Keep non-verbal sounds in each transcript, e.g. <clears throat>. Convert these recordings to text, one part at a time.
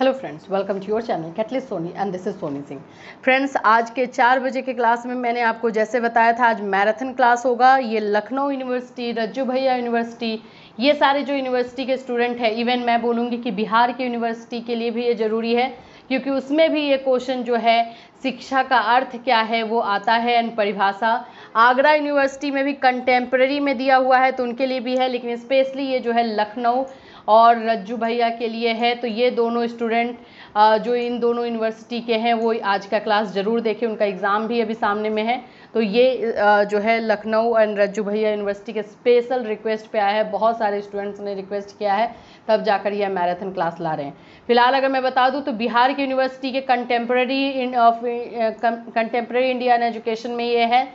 hello friends welcome to your channel catalyst Soni and this is Soni Singh friends आज के चार बजे के क्लास में मैंने आपको जैसे बताया था आज मैराथन क्लास होगा ये लखनऊ यूनिवर्सिटी रज्जू भैया यूनिवर्सिटी ये सारे जो यूनिवर्सिटी के स्टूडेंट हैं इवन मैं बोलूँगी कि बिहार की यूनिवर्सिटी के लिए भी ये ज़रूरी है क्योंकि उसमें भी ये क्वेश्चन जो है शिक्षा का अर्थ क्या है वो आता है एंड परिभाषा आगरा यूनिवर्सिटी में भी कंटेम्प्रेरी में दिया हुआ है तो उनके लिए भी है लेकिन स्पेशली ये जो है लखनऊ और रज्जू भैया के लिए है तो ये दोनों स्टूडेंट जो इन दोनों यूनिवर्सिटी के हैं वो आज का क्लास ज़रूर देखें उनका एग्ज़ाम भी अभी सामने में है तो ये जो है लखनऊ एंड रज्जू भैया यूनिवर्सिटी के स्पेशल रिक्वेस्ट पे आया है बहुत सारे स्टूडेंट्स ने रिक्वेस्ट किया है तब जाकर यह मैराथन क्लास ला रहे हैं फिलहाल अगर मैं बता दूं तो बिहार की यूनिवर्सिटी के कंटेम्प्रेरी कंटेम्प्रेरी इंडिया एजुकेशन में ये है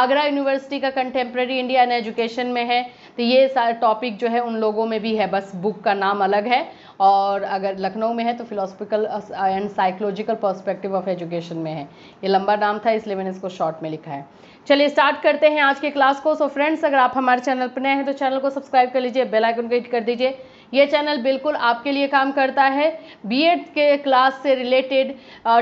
आगरा यूनिवर्सिटी का कंटेम्प्रेरी इंडिया एजुकेशन में है तो ये टॉपिक जो है उन लोगों में भी है बस बुक का नाम अलग है और अगर लखनऊ में है तो philosophical and psychological perspective of education में है ये लंबा नाम था इसलिए मैंने इसको शॉर्ट में लिखा है चलिए स्टार्ट करते हैं आज के क्लास को सो फ्रेंड्स अगर आप हमारे चैनल पर नए हैं तो चैनल को सब्सक्राइब कर लीजिए बेल आइकन को हिट कर दीजिए ये चैनल बिल्कुल आपके लिए काम करता है बीएड के क्लास से रिलेटेड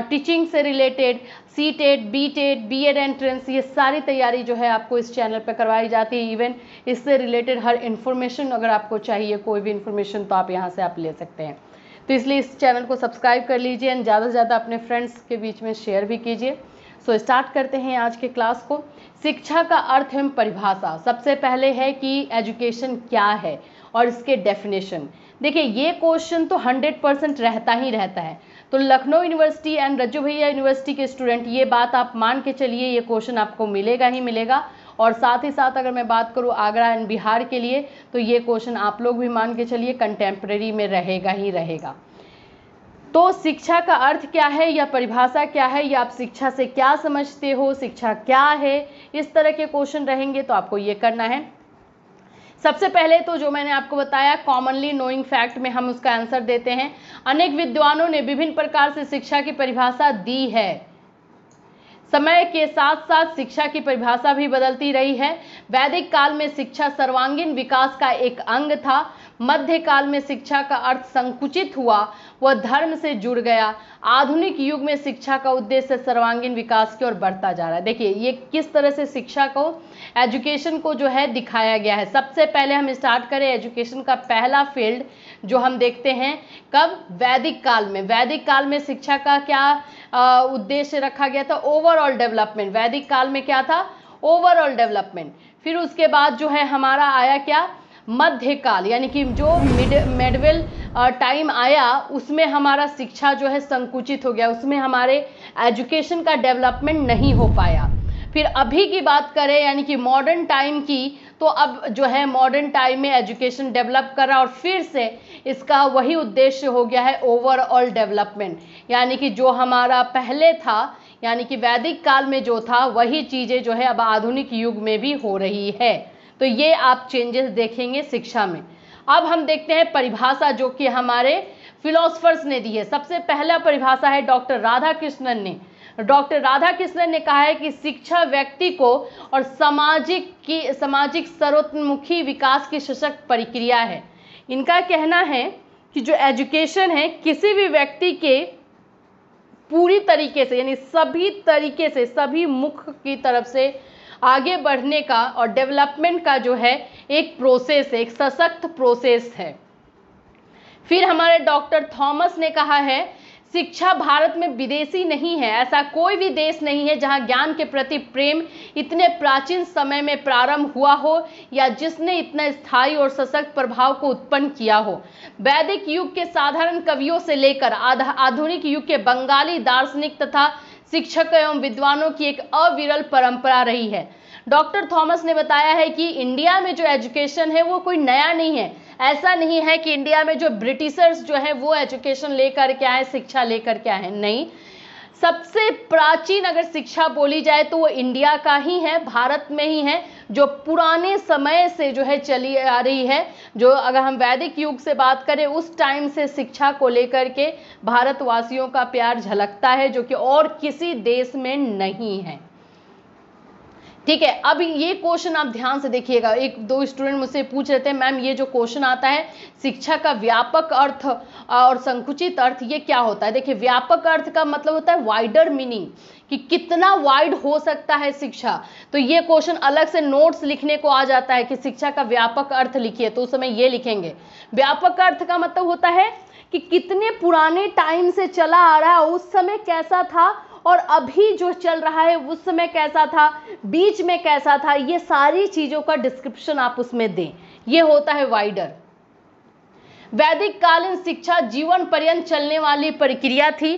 टीचिंग uh, से related C TET B TET B Ed entrance ये सारी तैयारी जो है आपको इस चैनल पर करवाई जाती है इवन इससे रिलेटेड हर इन्फॉर्मेशन अगर आपको चाहिए कोई भी इन्फॉर्मेशन तो आप यहाँ से आप ले सकते हैं तो इसलिए इस चैनल को सब्सक्राइब कर लीजिए एंड ज़्यादा से ज़्यादा अपने फ्रेंड्स के बीच में शेयर भी कीजिए सो so, स्टार्ट करते हैं आज के क्लास को शिक्षा का अर्थ एवं परिभाषा सबसे पहले है कि एजुकेशन क्या है और इसके डेफिनेशन देखिए ये क्वेश्चन तो 100 परसेंट रहता ही रहता है तो लखनऊ यूनिवर्सिटी एंड रज्जू भैया यूनिवर्सिटी के स्टूडेंट ये बात आप मान के चलिए ये क्वेश्चन आपको मिलेगा ही मिलेगा और साथ ही साथ अगर मैं बात करूँ आगरा एंड बिहार के लिए तो ये क्वेश्चन आप लोग भी मान के चलिए कंटेम्प्रेरी में रहेगा ही रहेगा तो शिक्षा का अर्थ क्या है या परिभाषा क्या है या आप शिक्षा से क्या समझते हो शिक्षा क्या है इस तरह के क्वेश्चन रहेंगे तो आपको ये करना है सबसे पहले तो जो मैंने आपको बताया कॉमनली नोइंग फैक्ट में हम उसका आंसर देते हैं अनेक विद्वानों ने विभिन्न प्रकार से शिक्षा की परिभाषा दी है समय के साथ साथ शिक्षा की परिभाषा भी बदलती रही है वैदिक काल में शिक्षा सर्वांगीण विकास का एक अंग था मध्य काल में शिक्षा का अर्थ संकुचित हुआ वह धर्म से जुड़ गया आधुनिक युग में शिक्षा का उद्देश्य सर्वांगीण विकास की ओर बढ़ता जा रहा है देखिए ये किस तरह से शिक्षा को एजुकेशन को जो है दिखाया गया है सबसे पहले हम स्टार्ट करें एजुकेशन का पहला फील्ड जो हम देखते हैं कब वैदिक काल में वैदिक काल में शिक्षा का क्या उद्देश्य रखा गया था ओवरऑल डेवलपमेंट वैदिक काल में क्या था ओवरऑल डेवलपमेंट फिर उसके बाद जो है हमारा आया क्या मध्यकाल यानी कि जो मिड मेडवेल टाइम आया उसमें हमारा शिक्षा जो है संकुचित हो गया उसमें हमारे एजुकेशन का डेवलपमेंट नहीं हो पाया फिर अभी की बात करें यानी कि मॉडर्न टाइम की तो अब जो है मॉडर्न टाइम में एजुकेशन डेवलप करा और फिर से इसका वही उद्देश्य हो गया है ओवरऑल डेवलपमेंट यानी कि जो हमारा पहले था यानी कि वैदिक काल में जो था वही चीज़ें जो है अब आधुनिक युग में भी हो रही है तो ये आप चेंजेस देखेंगे शिक्षा में अब हम देखते हैं परिभाषा जो कि हमारे फिलोसफर्स ने दी है सबसे पहला परिभाषा है डॉक्टर राधा कृष्णन ने डॉक्टर राधा कृष्णन ने कहा है कि शिक्षा व्यक्ति को और सामाजिक की सामाजिक सर्वोत्मुखी विकास की सशक्त प्रक्रिया है इनका कहना है कि जो एजुकेशन है किसी भी व्यक्ति के पूरी तरीके से यानी सभी तरीके से सभी मुख की तरफ से आगे बढ़ने का और डेवलपमेंट का जो है एक प्रोसेस है एक सशक्त प्रोसेस है फिर हमारे डॉक्टर थॉमस ने कहा है शिक्षा भारत में विदेशी नहीं है ऐसा कोई भी देश नहीं है जहां ज्ञान के प्रति प्रेम इतने प्राचीन समय में प्रारंभ हुआ हो या जिसने इतना स्थायी और सशक्त प्रभाव को उत्पन्न किया हो वैदिक युग के साधारण कवियों से लेकर आधुनिक युग के बंगाली दार्शनिक तथा शिक्षक एवं विद्वानों की एक अविरल परंपरा रही है डॉक्टर थॉमस ने बताया है कि इंडिया में जो एजुकेशन है वो कोई नया नहीं है ऐसा नहीं है कि इंडिया में जो ब्रिटिशर्स जो है वो एजुकेशन लेकर के आए शिक्षा लेकर के आए नहीं सबसे प्राचीन अगर शिक्षा बोली जाए तो वो इंडिया का ही है भारत में ही है जो पुराने समय से जो है चली आ रही है जो अगर हम वैदिक युग से बात करें उस टाइम से शिक्षा को लेकर के भारतवासियों का प्यार झलकता है जो कि और किसी देश में नहीं है ठीक है अब ये क्वेश्चन आप ध्यान से देखिएगा एक दो स्टूडेंट मुझसे पूछ रहे थे मैम ये जो क्वेश्चन आता है शिक्षा का व्यापक अर्थ और संकुचित अर्थ ये क्या होता है देखिए व्यापक अर्थ का मतलब होता है वाइडर मीनिंग कि कितना वाइड हो सकता है शिक्षा तो ये क्वेश्चन अलग से नोट्स लिखने को आ जाता है कि शिक्षा का व्यापक अर्थ लिखिए तो उस समय ये लिखेंगे व्यापक अर्थ का मतलब होता है कि कितने पुराने टाइम से चला आ रहा है उस समय कैसा था और अभी जो चल रहा है उस समय कैसा था बीच में कैसा था ये सारी चीज़ों का डिस्क्रिप्शन आप उसमें दें ये होता है वाइडर वैदिक कालीन शिक्षा जीवन पर्यंत चलने वाली प्रक्रिया थी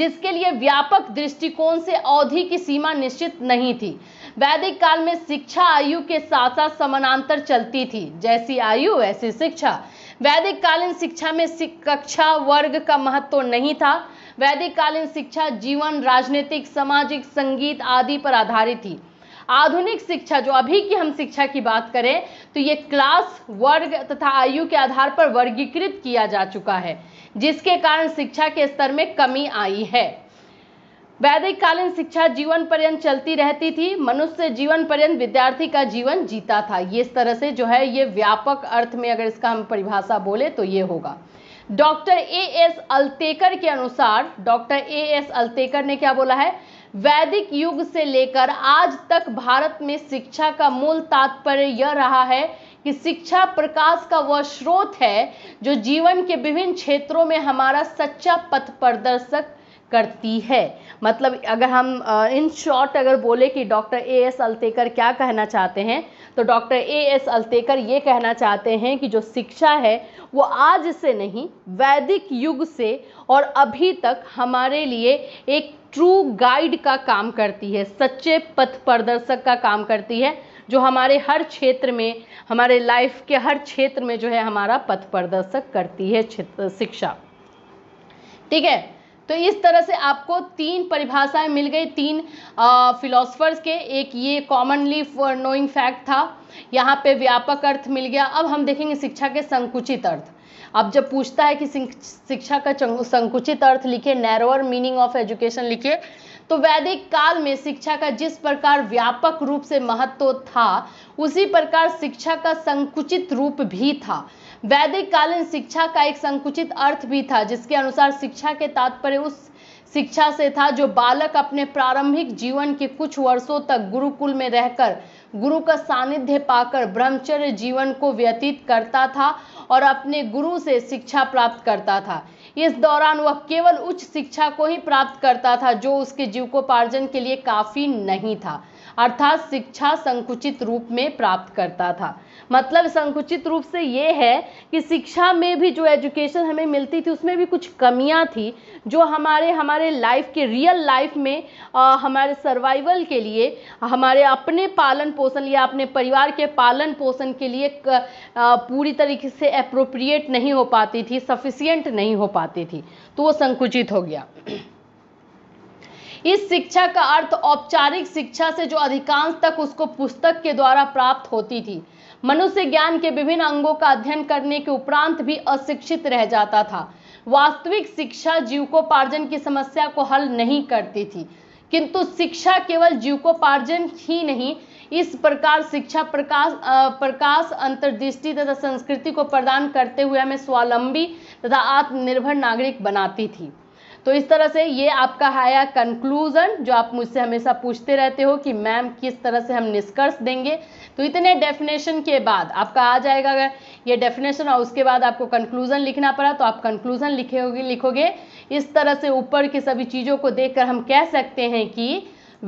जिसके लिए व्यापक दृष्टिकोण से अवधि की सीमा निश्चित नहीं थी वैदिक काल में शिक्षा आयु के साथ साथ समानांतर चलती थी जैसी आयु वैसी शिक्षा वैदिक कालीन शिक्षा में कक्षा वर्ग का महत्व तो नहीं था वैदिक कालीन शिक्षा जीवन राजनीतिक सामाजिक संगीत आदि पर आधारित थी आधुनिक शिक्षा जो अभी की हम शिक्षा की बात करें तो ये क्लास वर्ग तथा आयु के आधार पर वर्गीकृत किया जा चुका है जिसके कारण शिक्षा के स्तर में कमी आई है वैदिक कालीन शिक्षा जीवन पर्यंत चलती रहती थी मनुष्य जीवन पर्यंत विद्यार्थी का जीवन जीता था ये इस तरह से जो है ये व्यापक अर्थ में अगर इसका हम परिभाषा बोले तो ये होगा डॉक्टर ए एस अल्तेकर के अनुसार डॉक्टर ए एस अल्तेकर ने क्या बोला है वैदिक युग से लेकर आज तक भारत में शिक्षा का मूल तात्पर्य यह रहा है कि शिक्षा प्रकाश का वह स्रोत है जो जीवन के विभिन्न क्षेत्रों में हमारा सच्चा पथ प्रदर्शक करती है मतलब अगर हम इन शॉर्ट अगर बोले कि डॉक्टर ए एस अल्तेकर क्या कहना चाहते हैं तो डॉक्टर ए एस अल्तेकर ये कहना चाहते हैं कि जो शिक्षा है वो आज से नहीं वैदिक युग से और अभी तक हमारे लिए एक ट्रू गाइड का काम करती है सच्चे पथ प्रदर्शक का काम करती है जो हमारे हर क्षेत्र में हमारे लाइफ के हर क्षेत्र में जो है हमारा पथ प्रदर्शक करती है शिक्षा ठीक है तो इस तरह से आपको तीन परिभाषाएं मिल गई तीन फिलोसफर्स के एक ये कॉमनली नोइंग फैक्ट था यहाँ पे व्यापक अर्थ मिल गया अब हम देखेंगे शिक्षा के संकुचित अर्थ अब जब पूछता है कि शिक्षा का संकुचित अर्थ लिखे नैरोअर मीनिंग ऑफ एजुकेशन लिखे तो वैदिक काल में शिक्षा का जिस प्रकार व्यापक रूप से महत्व था उसी प्रकार शिक्षा का संकुचित रूप भी था वैदिक कालीन शिक्षा का एक संकुचित अर्थ भी था जिसके अनुसार शिक्षा के तात्पर्य उस शिक्षा से था जो बालक अपने प्रारंभिक जीवन के कुछ वर्षों तक गुरुकुल में रहकर गुरु का सानिध्य पाकर ब्रह्मचर्य जीवन को व्यतीत करता था और अपने गुरु से शिक्षा प्राप्त करता था इस दौरान वह केवल उच्च शिक्षा को ही प्राप्त करता था जो उसके जीवकोपार्जन के लिए काफ़ी नहीं था अर्थात शिक्षा संकुचित रूप में प्राप्त करता था मतलब संकुचित रूप से ये है कि शिक्षा में भी जो एजुकेशन हमें मिलती थी उसमें भी कुछ कमियाँ थी जो हमारे हमारे लाइफ के रियल लाइफ में आ, हमारे सर्वाइवल के लिए हमारे अपने पालन पोषण या अपने परिवार के पालन पोषण के लिए क, आ, पूरी तरीके से अप्रोप्रिएट नहीं हो पाती थी सफिशियंट नहीं हो पाती थी तो वो संकुचित हो गया इस शिक्षा का अर्थ औपचारिक शिक्षा से जो अधिकांश तक उसको पुस्तक के द्वारा प्राप्त होती थी मनुष्य ज्ञान के विभिन्न अंगों का अध्ययन करने के उपरांत भी अशिक्षित रह जाता था वास्तविक शिक्षा जीवकोपार्जन की समस्या को हल नहीं करती थी किंतु शिक्षा केवल जीवकोपार्जन ही नहीं इस प्रकार शिक्षा प्रकाश प्रकाश अंतर्दृष्टि तथा संस्कृति को प्रदान करते हुए हमें स्वावलंबी तथा आत्मनिर्भर नागरिक बनाती थी तो इस तरह से ये आपका आया कंक्लूज़न जो आप मुझसे हमेशा पूछते रहते हो कि मैम किस तरह से हम निष्कर्ष देंगे तो इतने डेफिनेशन के बाद आपका आ जाएगा अगर ये डेफिनेशन और उसके बाद आपको कंक्लूज़न लिखना पड़ा तो आप कंक्लूज़न लिखोगे लिखोगे इस तरह से ऊपर की सभी चीज़ों को देखकर हम कह सकते हैं कि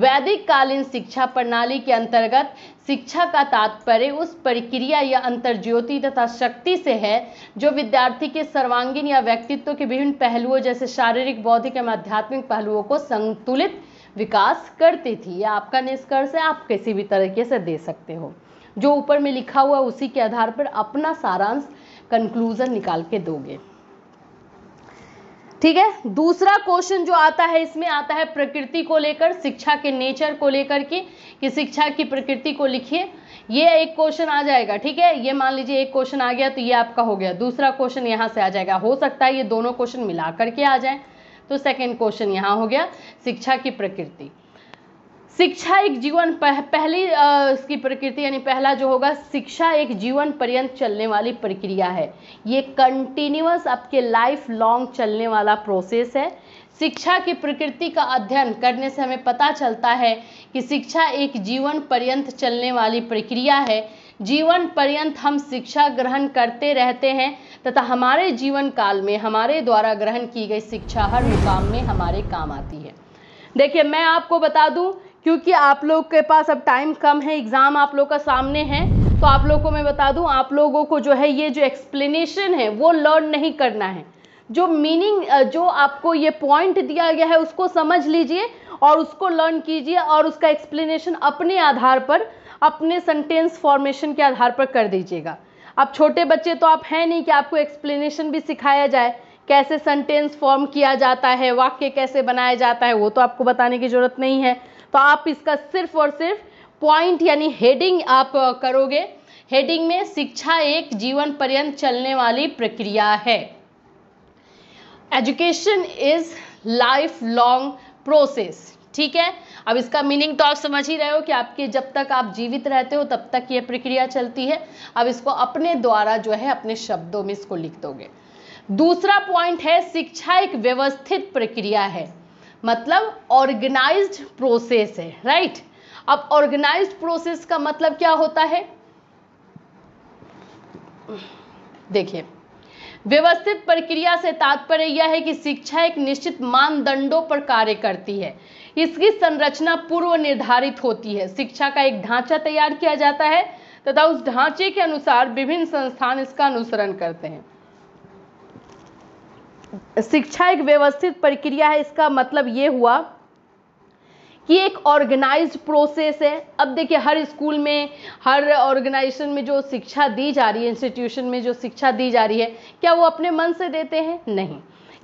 वैदिक कालीन शिक्षा प्रणाली के अंतर्गत शिक्षा का तात्पर्य उस प्रक्रिया या अंतर्ज्योति तथा शक्ति से है जो विद्यार्थी के सर्वांगीण या व्यक्तित्व के विभिन्न पहलुओं जैसे शारीरिक बौद्धिक एवं आध्यात्मिक पहलुओं को संतुलित विकास करती थी या आपका निष्कर्ष है आप किसी भी तरीके से दे सकते हो जो ऊपर में लिखा हुआ उसी के आधार पर अपना सारांश कंक्लूज़न निकाल के दोगे ठीक है दूसरा क्वेश्चन जो आता है इसमें आता है प्रकृति को लेकर शिक्षा के नेचर को लेकर के कि शिक्षा की प्रकृति को लिखिए ये एक क्वेश्चन आ जाएगा ठीक है ये मान लीजिए एक क्वेश्चन आ गया तो ये आपका हो गया दूसरा क्वेश्चन यहाँ से आ जाएगा हो सकता है ये दोनों क्वेश्चन मिला करके आ जाए तो सेकेंड क्वेश्चन यहाँ हो गया शिक्षा की प्रकृति शिक्षा एक जीवन पह, पहली इसकी प्रकृति यानी पहला जो होगा शिक्षा एक जीवन पर्यंत चलने वाली प्रक्रिया है ये कंटिन्यूस आपके लाइफ लॉन्ग चलने वाला प्रोसेस है शिक्षा की प्रकृति का अध्ययन करने से हमें पता चलता है कि शिक्षा एक जीवन पर्यंत चलने वाली प्रक्रिया है जीवन पर्यंत हम शिक्षा ग्रहण करते रहते हैं तथा हमारे जीवन काल में हमारे द्वारा ग्रहण की गई शिक्षा हर मुकाम में हमारे काम आती है देखिए मैं आपको बता दूं क्योंकि आप लोग के पास अब टाइम कम है एग्ज़ाम आप लोग का सामने है तो आप लोग को मैं बता दूं आप लोगों को जो है ये जो एक्सप्लेनेशन है वो लर्न नहीं करना है जो मीनिंग जो आपको ये पॉइंट दिया गया है उसको समझ लीजिए और उसको लर्न कीजिए और उसका एक्सप्लेनेशन अपने आधार पर अपने सेंटेंस फॉर्मेशन के आधार पर कर दीजिएगा अब छोटे बच्चे तो आप हैं नहीं कि आपको एक्सप्लेनेशन भी सिखाया जाए कैसे सेंटेंस फॉर्म किया जाता है वाक्य कैसे बनाया जाता है वो तो आपको बताने की ज़रूरत नहीं है तो आप इसका सिर्फ और सिर्फ पॉइंट यानी हेडिंग आप करोगे हेडिंग में शिक्षा एक जीवन पर्यंत चलने वाली प्रक्रिया है education is life long process ठीक है अब इसका मीनिंग तो आप समझ ही रहे हो कि आपके जब तक आप जीवित रहते हो तब तक ये प्रक्रिया चलती है अब इसको अपने द्वारा जो है अपने शब्दों में इसको लिख दोगे दूसरा पॉइंट है शिक्षा एक व्यवस्थित प्रक्रिया है मतलब ऑर्गेनाइज्ड प्रोसेस है राइट अब ऑर्गेनाइज्ड प्रोसेस का मतलब क्या होता है देखिए व्यवस्थित प्रक्रिया से तात्पर्य यह है कि शिक्षा एक निश्चित मानदंडों पर कार्य करती है इसकी संरचना पूर्व निर्धारित होती है शिक्षा का एक ढांचा तैयार किया जाता है तथा उस ढांचे के अनुसार विभिन्न संस्थान इसका अनुसरण करते हैं शिक्षा एक व्यवस्थित प्रक्रिया है इसका मतलब ये हुआ कि एक ऑर्गेनाइज प्रोसेस है अब देखिए हर स्कूल में हर ऑर्गेनाइजेशन में जो शिक्षा दी जा रही है इंस्टीट्यूशन में जो शिक्षा दी जा रही है क्या वो अपने मन से देते हैं नहीं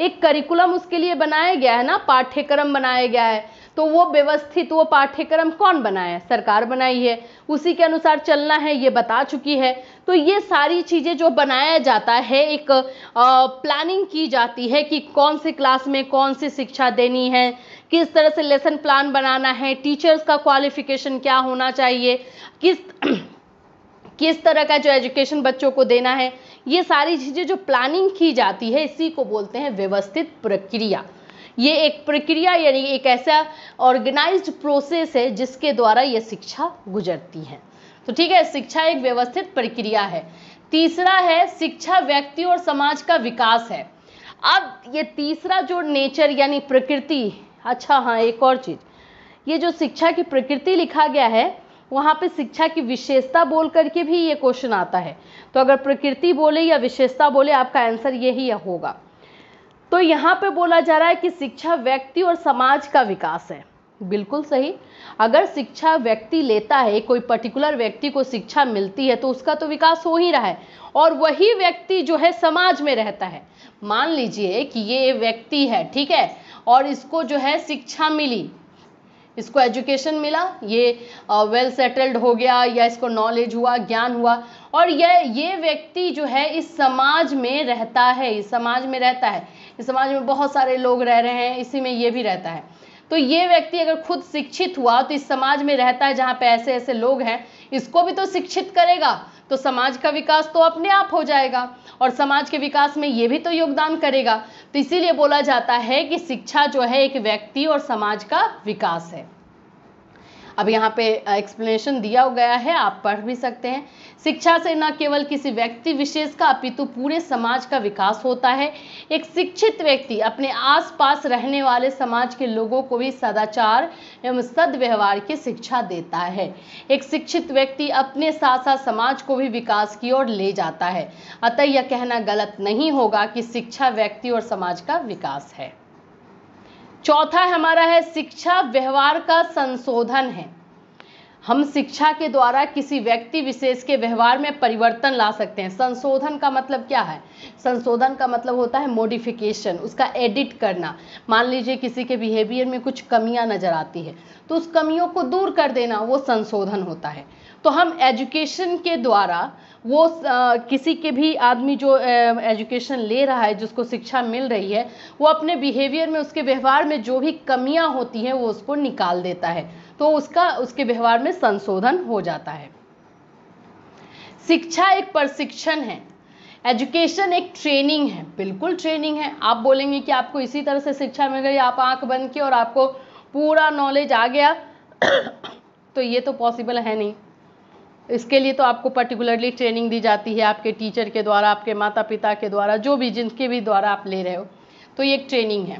एक करिकुलम उसके लिए बनाया गया है ना पाठ्यक्रम बनाया गया है तो वो व्यवस्थित वो पाठ्यक्रम कौन बनाया सरकार बनाई है उसी के अनुसार चलना है ये बता चुकी है तो ये सारी चीज़ें जो बनाया जाता है एक आ, प्लानिंग की जाती है कि कौन से क्लास में कौन सी शिक्षा देनी है किस तरह से लेसन प्लान बनाना है टीचर्स का क्वालिफिकेशन क्या होना चाहिए किस <clears throat> किस तरह का जो एजुकेशन बच्चों को देना है ये सारी चीज़ें जो प्लानिंग की जाती है इसी को बोलते हैं व्यवस्थित प्रक्रिया ये एक प्रक्रिया यानी एक ऐसा ऑर्गेनाइज्ड प्रोसेस है जिसके द्वारा ये शिक्षा गुजरती है तो ठीक है शिक्षा एक व्यवस्थित प्रक्रिया है तीसरा है शिक्षा व्यक्ति और समाज का विकास है अब ये तीसरा जो नेचर यानी प्रकृति अच्छा हाँ एक और चीज़ ये जो शिक्षा की प्रकृति लिखा गया है वहाँ पे शिक्षा की विशेषता बोल करके भी ये क्वेश्चन आता है तो अगर प्रकृति बोले या विशेषता बोले आपका आंसर यही होगा तो यहाँ पे बोला जा रहा है कि शिक्षा व्यक्ति और समाज का विकास है बिल्कुल सही अगर शिक्षा व्यक्ति लेता है कोई पर्टिकुलर व्यक्ति को शिक्षा मिलती है तो उसका तो विकास हो ही रहा है और वही व्यक्ति जो है समाज में रहता है मान लीजिए कि ये व्यक्ति है ठीक है और इसको जो है शिक्षा मिली इसको एजुकेशन मिला ये वेल सेटल्ड हो गया या इसको नॉलेज हुआ ज्ञान हुआ और ये ये व्यक्ति जो है इस समाज में रहता है इस समाज में रहता है इस समाज में बहुत सारे लोग रह रहे हैं इसी में ये भी रहता है तो ये व्यक्ति अगर खुद शिक्षित हुआ तो इस समाज में रहता है जहाँ पे ऐसे ऐसे लोग हैं इसको भी तो शिक्षित करेगा तो समाज का विकास तो अपने आप हो जाएगा और समाज के विकास में ये भी तो योगदान करेगा तो इसीलिए बोला जाता है कि शिक्षा जो है एक व्यक्ति और समाज का विकास है अब यहाँ पे एक्सप्लेनेशन दिया गया है आप पढ़ भी सकते हैं शिक्षा से न केवल किसी व्यक्ति विशेष का अपितु पूरे समाज का विकास होता है एक शिक्षित व्यक्ति अपने आसपास रहने वाले समाज के लोगों को भी सदाचार एवं सदव्यवहार की शिक्षा देता है एक शिक्षित व्यक्ति अपने साथ साथ समाज को भी विकास की ओर ले जाता है अतः यह कहना गलत नहीं होगा कि शिक्षा व्यक्ति और समाज का विकास है चौथा हमारा है शिक्षा व्यवहार का संशोधन है हम शिक्षा के द्वारा किसी व्यक्ति विशेष के व्यवहार में परिवर्तन ला सकते हैं संशोधन का मतलब क्या है संशोधन का मतलब होता है मॉडिफिकेशन उसका एडिट करना मान लीजिए किसी के बिहेवियर में कुछ कमियां नज़र आती है तो उस कमियों को दूर कर देना वो संशोधन होता है तो हम एजुकेशन के द्वारा वो किसी के भी आदमी जो एजुकेशन ले रहा है जिसको शिक्षा मिल रही है वो अपने बिहेवियर में उसके व्यवहार में जो भी कमियां होती हैं वो उसको निकाल देता है तो उसका उसके व्यवहार में संशोधन हो जाता है शिक्षा एक प्रशिक्षण है एजुकेशन एक ट्रेनिंग है बिल्कुल ट्रेनिंग है आप बोलेंगे कि आपको इसी तरह से शिक्षा मिल गई आप आंख बंद की और आपको पूरा नॉलेज आ गया <coughs> तो ये तो पॉसिबल है नहीं इसके लिए तो आपको पर्टिकुलरली ट्रेनिंग दी जाती है आपके टीचर के द्वारा आपके माता पिता के द्वारा जो भी जिनके भी द्वारा आप ले रहे हो तो ये एक ट्रेनिंग है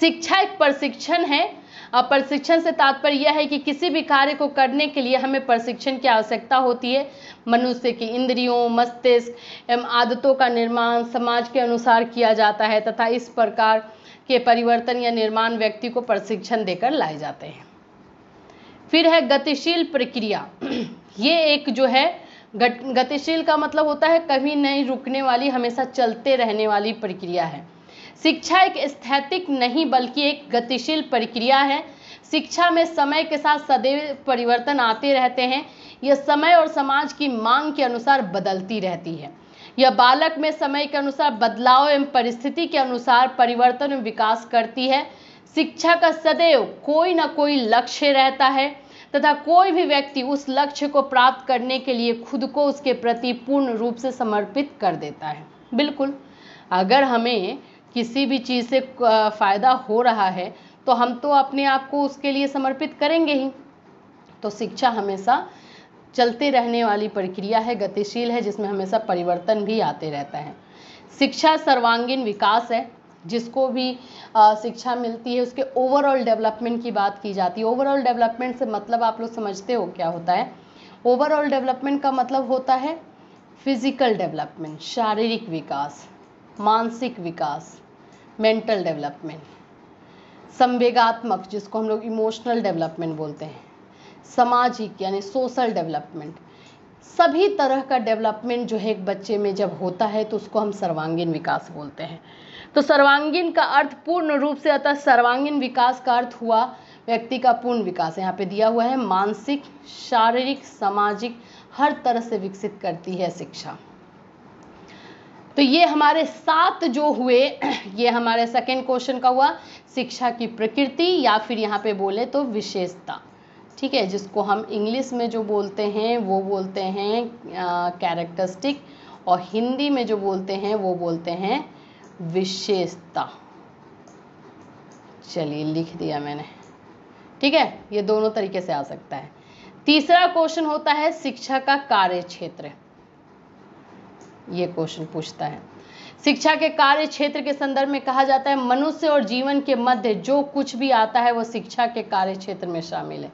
शिक्षा एक प्रशिक्षण है और प्रशिक्षण से तात्पर्य यह है कि किसी भी कार्य को करने के लिए हमें प्रशिक्षण की आवश्यकता होती है मनुष्य की इंद्रियों मस्तिष्क एवं आदतों का निर्माण समाज के अनुसार किया जाता है तथा इस प्रकार के परिवर्तन या निर्माण व्यक्ति को प्रशिक्षण देकर लाए जाते हैं फिर है गतिशील प्रक्रिया <clears throat> ये एक जो है गतिशील का मतलब होता है कभी नहीं रुकने वाली हमेशा चलते रहने वाली प्रक्रिया है शिक्षा एक स्थैतिक नहीं बल्कि एक गतिशील प्रक्रिया है शिक्षा में समय के साथ सदैव परिवर्तन आते रहते हैं यह समय और समाज की मांग के अनुसार बदलती रहती है यह बालक में समय के अनुसार बदलाव एवं परिस्थिति के अनुसार परिवर्तन एवं विकास करती है शिक्षा का सदैव कोई ना कोई लक्ष्य रहता है तथा कोई भी व्यक्ति उस लक्ष्य को प्राप्त करने के लिए खुद को उसके प्रति पूर्ण रूप से समर्पित कर देता है बिल्कुल अगर हमें किसी भी चीज़ से फ़ायदा हो रहा है तो हम तो अपने आप को उसके लिए समर्पित करेंगे ही तो शिक्षा हमेशा चलते रहने वाली प्रक्रिया है गतिशील है जिसमें हमेशा परिवर्तन भी आते रहता है शिक्षा सर्वांगीण विकास है जिसको भी आ, शिक्षा मिलती है उसके ओवरऑल डेवलपमेंट की बात की जाती है ओवरऑल डेवलपमेंट से मतलब आप लोग समझते हो क्या होता है ओवरऑल डेवलपमेंट का मतलब होता है फिजिकल डेवलपमेंट शारीरिक विकास मानसिक विकास मेंटल डेवलपमेंट संवेगात्मक जिसको हम लोग इमोशनल डेवलपमेंट बोलते हैं सामाजिक यानी सोशल डेवलपमेंट सभी तरह का डेवलपमेंट जो है एक बच्चे में जब होता है तो उसको हम सर्वांगीण विकास बोलते हैं तो सर्वांगीण का अर्थ पूर्ण रूप से अतः सर्वांगीण विकास का अर्थ हुआ व्यक्ति का पूर्ण विकास यहाँ पे दिया हुआ है मानसिक शारीरिक सामाजिक हर तरह से विकसित करती है शिक्षा तो ये हमारे सात जो हुए <clears throat> ये हमारे सेकेंड क्वेश्चन का हुआ शिक्षा की प्रकृति या फिर यहाँ पे बोले तो विशेषता ठीक है जिसको हम इंग्लिश में जो बोलते हैं वो बोलते हैं कैरेक्टरिस्टिक और हिंदी में जो बोलते हैं वो बोलते हैं विशेषता चलिए लिख दिया मैंने ठीक है ये दोनों तरीके से आ सकता है तीसरा क्वेश्चन होता है शिक्षा का कार्य क्षेत्र ये क्वेश्चन पूछता है शिक्षा के कार्य क्षेत्र के संदर्भ में कहा जाता है मनुष्य और जीवन के मध्य जो कुछ भी आता है वह शिक्षा के कार्य क्षेत्र में शामिल है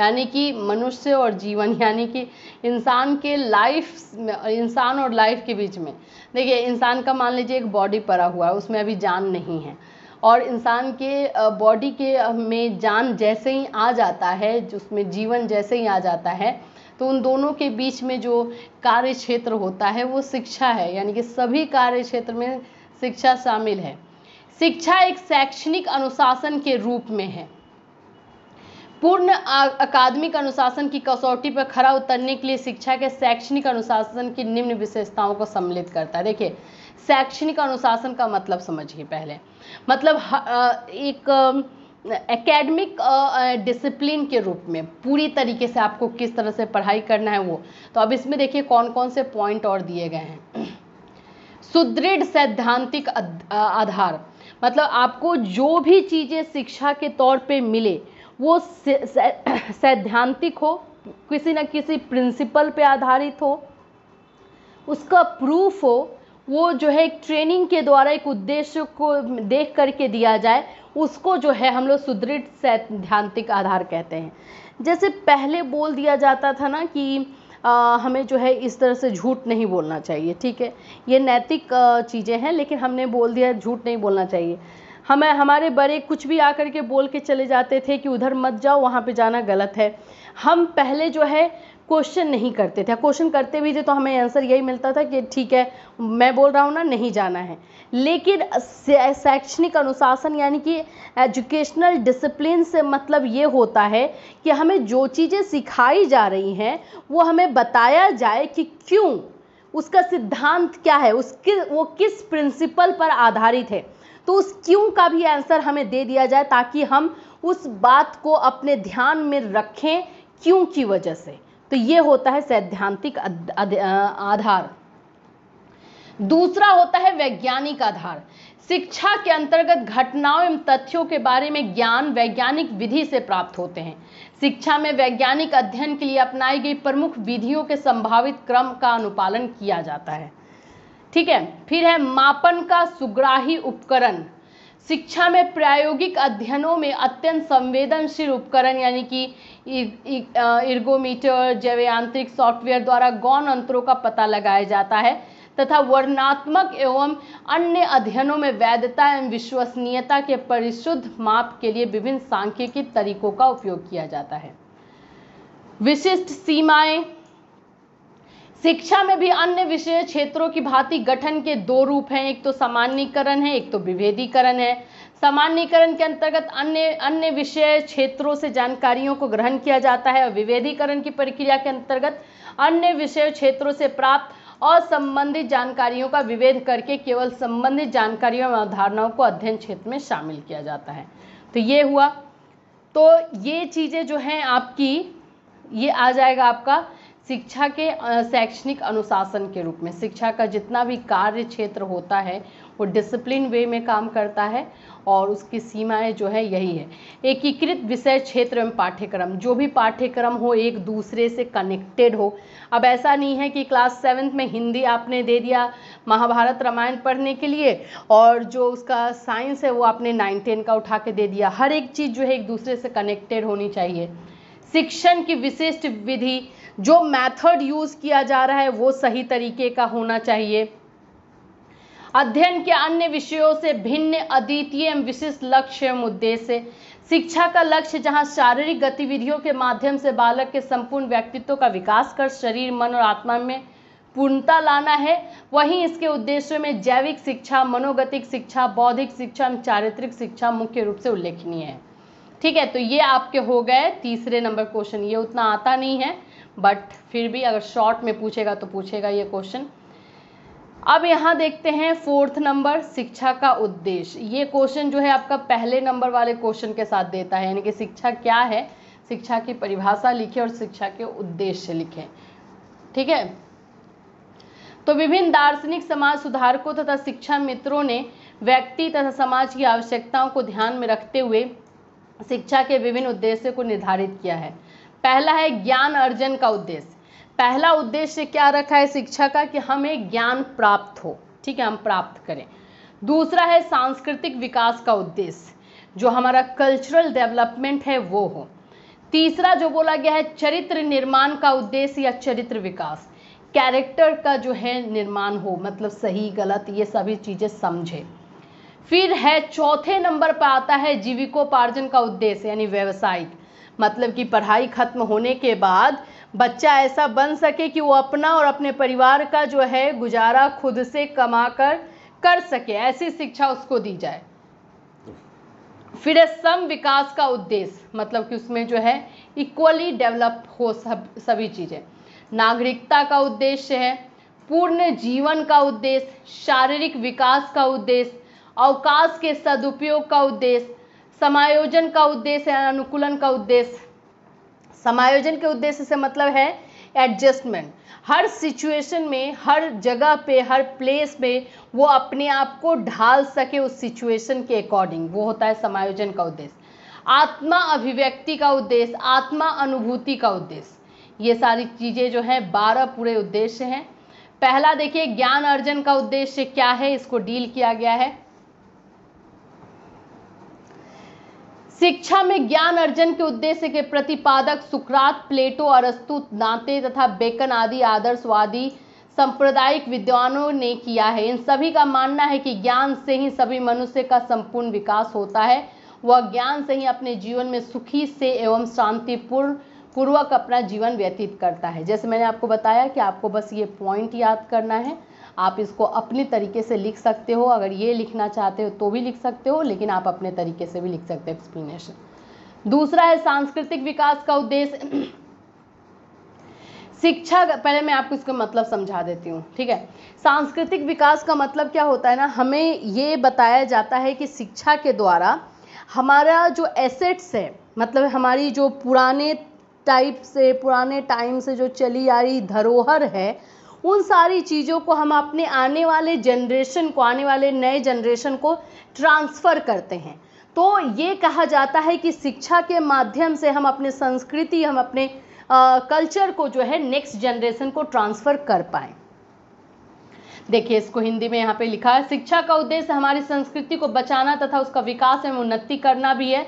यानी कि मनुष्य और जीवन यानी कि इंसान के लाइफ इंसान और लाइफ के बीच में देखिए इंसान का मान लीजिए एक बॉडी पड़ा हुआ है उसमें अभी जान नहीं है और इंसान के बॉडी के में जान जैसे ही आ जाता है उसमें जीवन जैसे ही आ जाता है तो उन दोनों के बीच में जो कार्य क्षेत्र होता है वो शिक्षा है यानी कि सभी कार्य क्षेत्र में शिक्षा शामिल है शिक्षा एक शैक्षणिक अनुशासन के रूप में है पूर्ण अकादमिक अनुशासन की कसौटी पर खरा उतरने के लिए शिक्षा के शैक्षणिक अनुशासन की निम्न विशेषताओं को सम्मिलित करता है देखिए शैक्षणिक अनुशासन का मतलब समझिए पहले मतलब एक एकेडमिक डिसिप्लिन के रूप में पूरी तरीके से आपको किस तरह से पढ़ाई करना है वो तो अब इसमें देखिए कौन कौन से पॉइंट और दिए गए हैं सुदृढ़ सैद्धांतिक आधार मतलब आपको जो भी चीज़ें शिक्षा के तौर पे मिले वो <clears throat> सैद्धांतिक हो किसी न किसी प्रिंसिपल पे आधारित हो उसका प्रूफ हो वो जो है एक ट्रेनिंग के द्वारा एक उद्देश्य को देख करके दिया जाए उसको जो है हम लोग सुदृढ़ सैद्धांतिक आधार कहते हैं जैसे पहले बोल दिया जाता था ना कि आ, हमें जो है इस तरह से झूठ नहीं बोलना चाहिए ठीक है ये नैतिक चीज़ें हैं लेकिन हमने बोल दिया झूठ नहीं बोलना चाहिए हमें हमारे बड़े कुछ भी आकर के बोल के चले जाते थे कि उधर मत जाओ वहाँ पे जाना गलत है हम पहले जो है क्वेश्चन नहीं करते थे क्वेश्चन करते भी थे तो हमें आंसर यही मिलता था कि ठीक है मैं बोल रहा हूँ ना नहीं जाना है लेकिन शैक्षणिक अनुशासन यानी कि एजुकेशनल डिसिप्लिन से मतलब ये होता है कि हमें जो चीज़ें सिखाई जा रही हैं वो हमें बताया जाए कि क्यों उसका सिद्धांत क्या है उसके वो किस प्रिंसिपल पर आधारित है तो उस क्यों का भी आंसर हमें दे दिया जाए ताकि हम उस बात को अपने ध्यान में रखें क्यों की वजह से तो ये होता है सैद्धांतिक आधार दूसरा होता है वैज्ञानिक आधार शिक्षा के अंतर्गत घटनाओं एवं तथ्यों के बारे में ज्ञान वैज्ञानिक विधि से प्राप्त होते हैं शिक्षा में वैज्ञानिक अध्ययन के लिए अपनाई गई प्रमुख विधियों के संभावित क्रम का अनुपालन किया जाता है ठीक है फिर है मापन का सुग्राही उपकरण शिक्षा में प्रायोगिक अध्ययनों में अत्यंत संवेदनशील उपकरण यानी कि इर्गोमीटर यांत्रिक सॉफ्टवेयर द्वारा गौन अंतरों का पता लगाया जाता है तथा वर्णात्मक एवं अन्य अध्ययनों में वैधता एवं विश्वसनीयता के परिशुद्ध माप के लिए विभिन्न सांख्यिकी तरीकों का उपयोग किया जाता है विशिष्ट सीमाएं शिक्षा में भी अन्य विषय क्षेत्रों की भांति गठन के दो रूप हैं एक तो सामान्यकरण है एक तो विभेदीकरण है सामान्यकरण के अंतर्गत अन्य अन्य विषय क्षेत्रों से जानकारियों को ग्रहण किया जाता है और विभेदीकरण की प्रक्रिया के अंतर्गत अन्य विषय क्षेत्रों से प्राप्त और संबंधित जानकारियों का विभेद करके केवल संबंधित जानकारियों और अवधारणाओं को अध्ययन क्षेत्र में शामिल किया जाता है तो ये हुआ तो ये चीज़ें जो हैं आपकी ये आ जाएगा आपका शिक्षा के शैक्षणिक अनुशासन के रूप में शिक्षा का जितना भी कार्य क्षेत्र होता है वो डिसिप्लिन वे में काम करता है और उसकी सीमाएं जो है यही है एकीकृत विषय क्षेत्र एवं पाठ्यक्रम जो भी पाठ्यक्रम हो एक दूसरे से कनेक्टेड हो अब ऐसा नहीं है कि क्लास सेवन्थ में हिंदी आपने दे दिया महाभारत रामायण पढ़ने के लिए और जो उसका साइंस है वो आपने नाइन टेन का उठा के दे दिया हर एक चीज़ जो है एक दूसरे से कनेक्टेड होनी चाहिए शिक्षण की विशिष्ट विधि जो मेथड यूज़ किया जा रहा है वो सही तरीके का होना चाहिए अध्ययन के अन्य विषयों से भिन्न अद्वितीय एवं विशिष्ट लक्ष्य एवं उद्देश्य शिक्षा का लक्ष्य जहां शारीरिक गतिविधियों के माध्यम से बालक के संपूर्ण व्यक्तित्व का विकास कर शरीर मन और आत्मा में पूर्णता लाना है वहीं इसके उद्देश्य में जैविक शिक्षा मनोगतिक शिक्षा बौद्धिक शिक्षा एवं चारित्रिक शिक्षा मुख्य रूप से उल्लेखनीय है ठीक है तो ये आपके हो गए तीसरे नंबर क्वेश्चन ये उतना आता नहीं है बट फिर भी अगर शॉर्ट में पूछेगा तो पूछेगा ये क्वेश्चन अब यहाँ देखते हैं फोर्थ नंबर शिक्षा का उद्देश्य ये क्वेश्चन जो है आपका पहले नंबर वाले क्वेश्चन के साथ देता है यानी कि शिक्षा क्या है शिक्षा की परिभाषा लिखें और शिक्षा के उद्देश्य लिखें ठीक है तो विभिन्न दार्शनिक समाज सुधारकों तथा शिक्षा मित्रों ने व्यक्ति तथा समाज की आवश्यकताओं को ध्यान में रखते हुए शिक्षा के विभिन्न उद्देश्य को निर्धारित किया है पहला है ज्ञान अर्जन का उद्देश्य पहला उद्देश्य क्या रखा है शिक्षा का कि हमें ज्ञान प्राप्त हो ठीक है हम प्राप्त करें दूसरा है सांस्कृतिक विकास का उद्देश्य जो हमारा कल्चरल डेवलपमेंट है वो हो तीसरा जो बोला गया है चरित्र निर्माण का उद्देश्य या चरित्र विकास कैरेक्टर का जो है निर्माण हो मतलब सही गलत ये सभी चीज़ें समझे फिर है चौथे नंबर पर आता है जीविकोपार्जन का उद्देश्य यानी व्यवसायिक मतलब कि पढ़ाई ख़त्म होने के बाद बच्चा ऐसा बन सके कि वो अपना और अपने परिवार का जो है गुजारा खुद से कमा कर कर सके ऐसी शिक्षा उसको दी जाए फिर सम विकास का उद्देश्य मतलब कि उसमें जो है इक्वली डेवलप हो सब सभी चीज़ें नागरिकता का उद्देश्य है पूर्ण जीवन का उद्देश्य शारीरिक विकास का उद्देश्य अवकाश के सदुपयोग का उद्देश्य समायोजन का उद्देश्य अनुकूलन का उद्देश्य समायोजन के उद्देश्य से मतलब है एडजस्टमेंट हर सिचुएशन में हर जगह पे हर प्लेस में वो अपने आप को ढाल सके उस सिचुएशन के अकॉर्डिंग वो होता है समायोजन का उद्देश्य आत्मा अभिव्यक्ति का उद्देश्य आत्मा अनुभूति का उद्देश्य ये सारी चीज़ें जो हैं बारह पूरे उद्देश्य हैं पहला देखिए ज्ञान अर्जन का उद्देश्य क्या है इसको डील किया गया है शिक्षा में ज्ञान अर्जन के उद्देश्य के प्रतिपादक सुकरात प्लेटो अरस्तु नाते तथा बेकन आदि आदर्शवादी सांप्रदायिक विद्वानों ने किया है इन सभी का मानना है कि ज्ञान से ही सभी मनुष्य का संपूर्ण विकास होता है वह ज्ञान से ही अपने जीवन में सुखी से एवं शांतिपूर्ण पूर्वक अपना जीवन व्यतीत करता है जैसे मैंने आपको बताया कि आपको बस ये पॉइंट याद करना है आप इसको अपने तरीके से लिख सकते हो अगर ये लिखना चाहते हो तो भी लिख सकते हो लेकिन आप अपने तरीके से भी लिख सकते हो एक्सप्लेनेशन दूसरा है सांस्कृतिक विकास का उद्देश्य शिक्षा पहले मैं आपको इसका मतलब समझा देती हूँ ठीक है सांस्कृतिक विकास का मतलब क्या होता है ना हमें ये बताया जाता है कि शिक्षा के द्वारा हमारा जो एसेट्स है मतलब हमारी जो पुराने टाइप से पुराने टाइम से जो चली आ रही धरोहर है उन सारी चीज़ों को हम अपने आने वाले जनरेशन को आने वाले नए जनरेशन को ट्रांसफ़र करते हैं तो ये कहा जाता है कि शिक्षा के माध्यम से हम अपने संस्कृति हम अपने कल्चर को जो है नेक्स्ट जनरेशन को ट्रांसफ़र कर पाए देखिए इसको हिंदी में यहाँ पे लिखा है शिक्षा का उद्देश्य हमारी संस्कृति को बचाना तथा उसका विकास एवं उन्नति करना भी है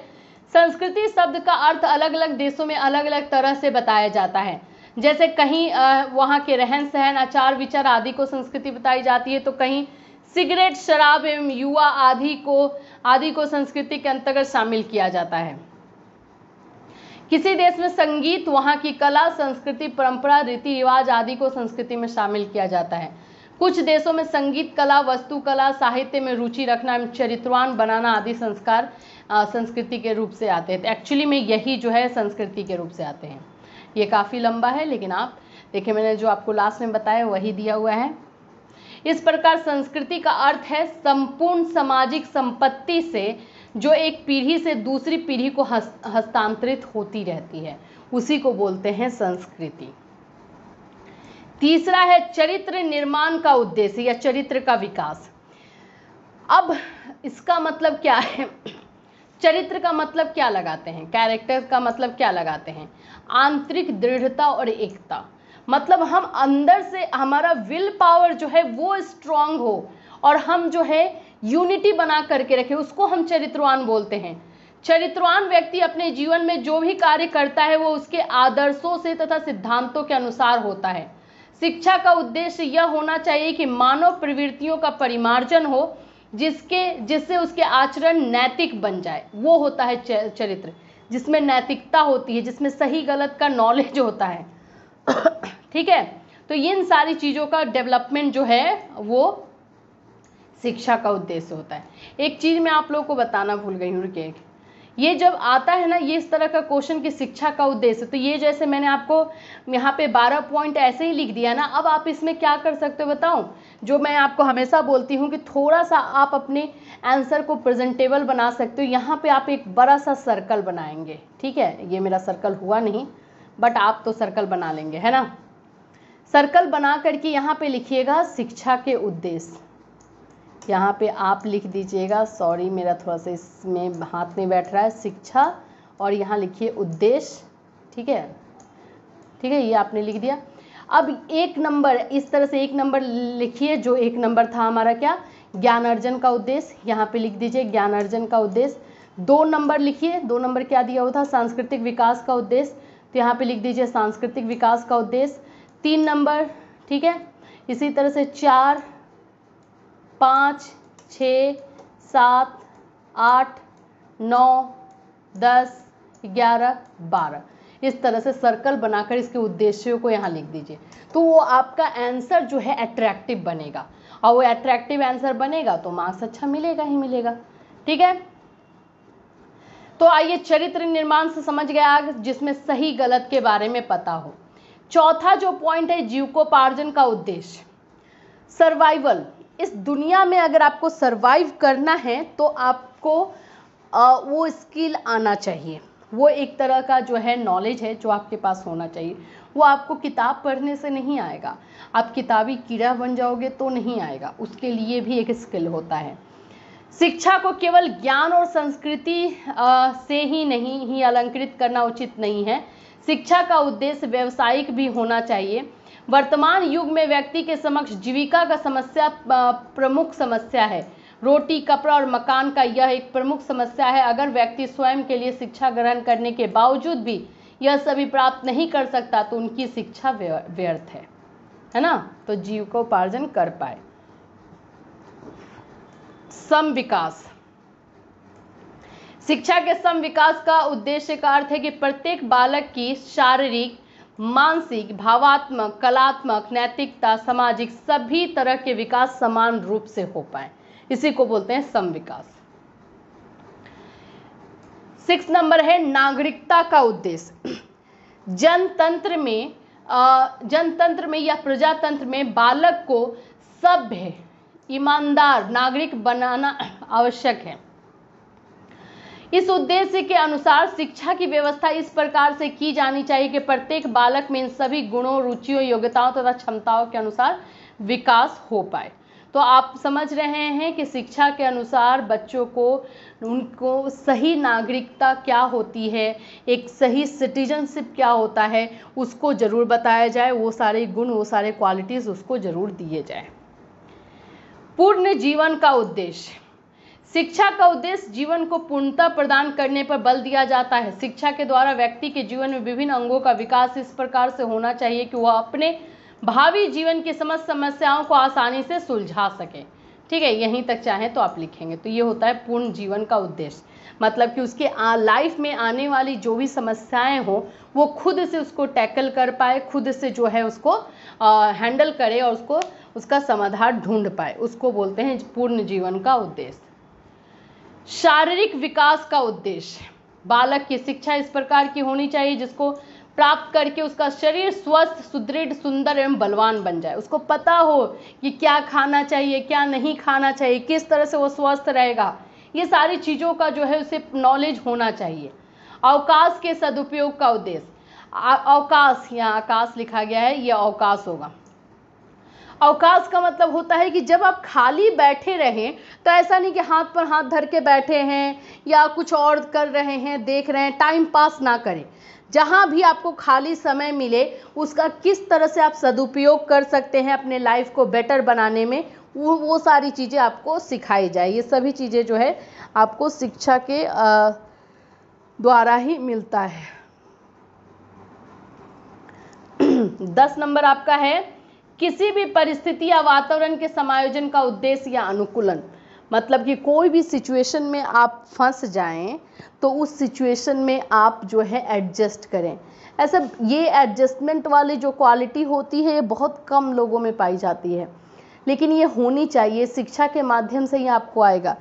संस्कृति शब्द का अर्थ अलग अलग देशों में अलग अलग तरह से बताया जाता है जैसे कहीं वहाँ के रहन सहन आचार विचार आदि को संस्कृति बताई जाती है तो कहीं सिगरेट शराब एवं युवा आदि को आदि को संस्कृति के अंतर्गत शामिल किया जाता है किसी देश में संगीत वहाँ की कला संस्कृति परंपरा रीति रिवाज आदि को संस्कृति में शामिल किया जाता है कुछ देशों में संगीत कला वस्तुकला साहित्य में रुचि रखना एवं चरित्रवान बनाना आदि संस्कार संस्कृति के रूप से आते हैं तो एक्चुअली में यही जो है संस्कृति के रूप से आते हैं ये काफ़ी लंबा है लेकिन आप देखिए मैंने जो आपको लास्ट में बताया वही दिया हुआ है इस प्रकार संस्कृति का अर्थ है संपूर्ण सामाजिक संपत्ति से जो एक पीढ़ी से दूसरी पीढ़ी को हस्तांतरित होती रहती है उसी को बोलते हैं संस्कृति तीसरा है चरित्र निर्माण का उद्देश्य या चरित्र का विकास अब इसका मतलब क्या है चरित्र का मतलब क्या लगाते हैं कैरेक्टर का मतलब क्या लगाते हैं आंतरिक दृढ़ता और एकता मतलब हम अंदर से हमारा विल पावर जो है वो स्ट्रांग हो और हम जो है यूनिटी बना करके रखें उसको हम चरित्रवान बोलते हैं चरित्रवान व्यक्ति अपने जीवन में जो भी कार्य करता है वो उसके आदर्शों से तथा सिद्धांतों के अनुसार होता है शिक्षा का उद्देश्य यह होना चाहिए कि मानव प्रवृत्तियों का परिमार्जन हो जिसके जिससे उसके आचरण नैतिक बन जाए वो होता है चरित्र जिसमें नैतिकता होती है जिसमें सही गलत का नॉलेज होता है ठीक है तो इन सारी चीज़ों का डेवलपमेंट जो है वो शिक्षा का उद्देश्य होता है एक चीज़ मैं आप लोगों को बताना भूल गई हूँ रुके ये जब आता है ना ये इस तरह का क्वेश्चन की शिक्षा का उद्देश्य तो ये जैसे मैंने आपको यहाँ पे बारह पॉइंट ऐसे ही लिख दिया ना अब आप इसमें क्या कर सकते हो बताऊँ जो मैं आपको हमेशा बोलती हूँ कि थोड़ा सा आप अपने आंसर को प्रेजेंटेबल बना सकते हो यहाँ पे आप एक बड़ा सा सर्कल बनाएंगे ठीक है ये मेरा सर्कल हुआ नहीं बट आप तो सर्कल बना लेंगे है ना सर्कल बना करके यहाँ पे लिखिएगा शिक्षा के उद्देश्य यहाँ पे आप लिख दीजिएगा सॉरी मेरा थोड़ा सा इसमें हाथ नहीं बैठ रहा है शिक्षा और यहाँ लिखिए उद्देश्य ठीक है ठीक है ये आपने लिख दिया अब एक नंबर इस तरह से एक नंबर लिखिए जो एक नंबर था हमारा क्या ज्ञान अर्जन का उद्देश्य यहाँ पे लिख दीजिए ज्ञान अर्जन का उद्देश्य दो नंबर लिखिए दो नंबर क्या दिया हुआ था सांस्कृतिक विकास का उद्देश्य तो यहाँ पे लिख दीजिए सांस्कृतिक विकास का उद्देश्य तीन नंबर ठीक है इसी तरह से चार पाँच छ सात आठ नौ दस ग्यारह बारह इस तरह से सर्कल बनाकर इसके उद्देश्यों को यहाँ लिख दीजिए तो वो आपका आंसर जो है अट्रैक्टिव बनेगा और वो अट्रैक्टिव आंसर बनेगा तो मार्क्स अच्छा मिलेगा ही मिलेगा ठीक है तो आइए चरित्र निर्माण से समझ गया आग जिसमें सही गलत के बारे में पता हो चौथा जो पॉइंट है जीव को पार्जन का उद्देश्य सर्वाइवल इस दुनिया में अगर आपको सर्वाइव करना है तो आपको वो स्किल आना चाहिए वो एक तरह का जो है नॉलेज है जो आपके पास होना चाहिए वो आपको किताब पढ़ने से नहीं आएगा आप किताबी कीड़ा बन जाओगे तो नहीं आएगा उसके लिए भी एक स्किल होता है शिक्षा को केवल ज्ञान और संस्कृति से ही नहीं ही अलंकृत करना उचित नहीं है शिक्षा का उद्देश्य व्यवसायिक भी होना चाहिए वर्तमान युग में व्यक्ति के समक्ष जीविका का समस्या प्रमुख समस्या है रोटी कपड़ा और मकान का यह एक प्रमुख समस्या है अगर व्यक्ति स्वयं के लिए शिक्षा ग्रहण करने के बावजूद भी यह सभी प्राप्त नहीं कर सकता तो उनकी शिक्षा व्यर्थ है है ना तो जीव को उपार्जन कर पाए सम विकास शिक्षा के सम विकास का उद्देश्य का अर्थ है कि प्रत्येक बालक की शारीरिक मानसिक भावात्मक कलात्मक नैतिकता सामाजिक सभी तरह के विकास समान रूप से हो पाए इसी को बोलते हैं सम विकास सिक्स नंबर है नागरिकता का उद्देश्य जनतंत्र में जनतंत्र में या प्रजातंत्र में बालक को सभ्य ईमानदार नागरिक बनाना आवश्यक है इस उद्देश्य के अनुसार शिक्षा की व्यवस्था इस प्रकार से की जानी चाहिए कि प्रत्येक बालक में इन सभी गुणों रुचियों योग्यताओं तथा क्षमताओं के अनुसार विकास हो पाए तो आप समझ रहे हैं कि शिक्षा के अनुसार बच्चों को उनको सही नागरिकता क्या होती है एक सही सिटीजनशिप क्या होता है उसको ज़रूर बताया जाए वो सारे गुण वो सारे क्वालिटीज़ उसको ज़रूर दिए जाए पूर्ण जीवन का उद्देश्य शिक्षा का उद्देश्य जीवन को पूर्णता प्रदान करने पर बल दिया जाता है शिक्षा के द्वारा व्यक्ति के जीवन में विभिन्न अंगों का विकास इस प्रकार से होना चाहिए कि वह अपने भावी जीवन की समस्त समस्याओं को आसानी से सुलझा सके ठीक है यहीं तक चाहें तो आप लिखेंगे तो ये होता है पूर्ण जीवन का उद्देश्य मतलब कि उसके लाइफ में आने वाली जो भी समस्याएं हों वो खुद से उसको टैकल कर पाए खुद से जो है उसको हैंडल करे और उसको उसका समाधान ढूंढ पाए उसको बोलते हैं पूर्ण जीवन का उद्देश्य शारीरिक विकास का उद्देश्य बालक की शिक्षा इस प्रकार की होनी चाहिए जिसको प्राप्त करके उसका शरीर स्वस्थ सुदृढ़ सुंदर एवं बलवान बन जाए उसको पता हो कि क्या खाना चाहिए क्या नहीं खाना चाहिए किस तरह से वो स्वस्थ रहेगा ये सारी चीज़ों का जो है उसे नॉलेज होना चाहिए अवकाश के सदुपयोग का उद्देश्य अवकाश यहाँ आकाश लिखा गया है ये अवकाश होगा अवकाश का मतलब होता है कि जब आप खाली बैठे रहें तो ऐसा नहीं कि हाथ पर हाथ धर के बैठे हैं या कुछ और कर रहे हैं देख रहे हैं टाइम पास ना करें जहाँ भी आपको खाली समय मिले उसका किस तरह से आप सदुपयोग कर सकते हैं अपने लाइफ को बेटर बनाने में वो वो सारी चीज़ें आपको सिखाई जाए ये सभी चीज़ें जो है आपको शिक्षा के द्वारा ही मिलता है <clears throat> दस नंबर आपका है किसी भी परिस्थिति या वातावरण के समायोजन का उद्देश्य या अनुकूलन मतलब कि कोई भी सिचुएशन में आप फंस जाएं तो उस सिचुएशन में आप जो है एडजस्ट करें ऐसा ये एडजस्टमेंट वाली जो क्वालिटी होती है ये बहुत कम लोगों में पाई जाती है लेकिन ये होनी चाहिए शिक्षा के माध्यम से ही आपको आएगा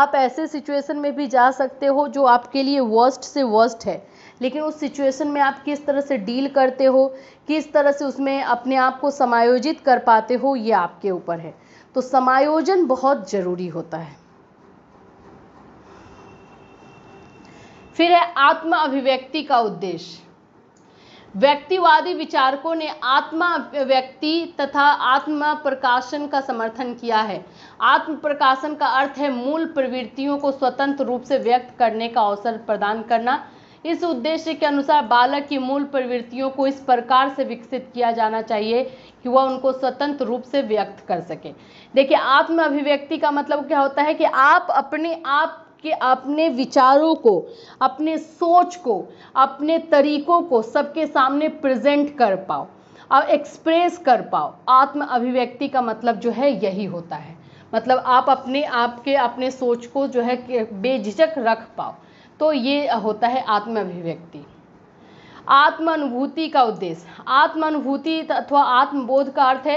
आप ऐसे सिचुएशन में भी जा सकते हो जो आपके लिए वर्स्ट से वर्स्ट है लेकिन उस सिचुएशन में आप किस तरह से डील करते हो किस तरह से उसमें अपने आप को समायोजित कर पाते हो ये आपके ऊपर है तो समायोजन बहुत ज़रूरी होता है फिर है आत्म अभिव्यक्ति का उद्देश्य व्यक्तिवादी विचारकों ने आत्मा व्यक्ति तथा आत्म प्रकाशन का समर्थन किया है आत्म प्रकाशन का अर्थ है मूल प्रवृत्तियों को स्वतंत्र रूप से व्यक्त करने का अवसर प्रदान करना इस उद्देश्य के अनुसार बालक की मूल प्रवृत्तियों को इस प्रकार से विकसित किया जाना चाहिए कि वह उनको स्वतंत्र रूप से व्यक्त कर सके देखिए आत्म अभिव्यक्ति का मतलब क्या होता है कि आप अपने आप कि अपने विचारों को अपने सोच को अपने तरीकों को सबके सामने प्रेजेंट कर पाओ और एक्सप्रेस कर पाओ आत्म अभिव्यक्ति का मतलब जो है यही होता है मतलब आप अपने आप के अपने सोच को जो है बेझिझक रख पाओ तो ये होता है आत्म अभिव्यक्ति आत्म अनुभूति का उद्देश्य आत्म अनुभूति अथवा आत्मबोध का अर्थ है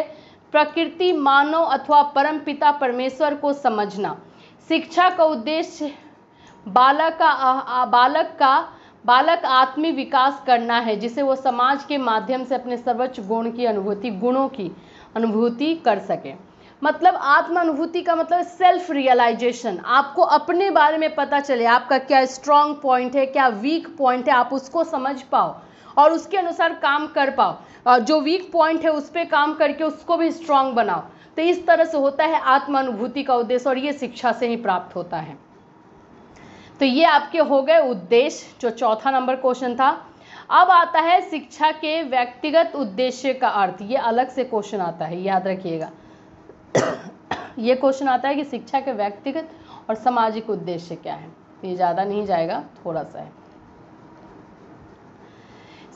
प्रकृति मानव अथवा परम पिता परमेश्वर को समझना शिक्षा का उद्देश्य बालक का बालक का बालक आत्मी विकास करना है जिसे वो समाज के माध्यम से अपने सर्वोच्च गुण की अनुभूति गुणों की अनुभूति कर सके मतलब आत्म अनुभूति का मतलब सेल्फ रियलाइजेशन आपको अपने बारे में पता चले आपका क्या स्ट्रांग पॉइंट है क्या वीक पॉइंट है आप उसको समझ पाओ और उसके अनुसार काम कर पाओ जो वीक पॉइंट है उस पर काम करके उसको भी स्ट्रांग बनाओ तो इस तरह से होता है आत्म अनुभूति का उद्देश्य और ये शिक्षा से ही प्राप्त होता है तो ये आपके हो गए उद्देश्य जो चौथा नंबर क्वेश्चन था अब आता है शिक्षा के व्यक्तिगत उद्देश्य का अर्थ ये अलग से क्वेश्चन आता है याद रखिएगा ये क्वेश्चन आता है कि शिक्षा के व्यक्तिगत और सामाजिक उद्देश्य क्या है ये ज़्यादा नहीं जाएगा थोड़ा सा है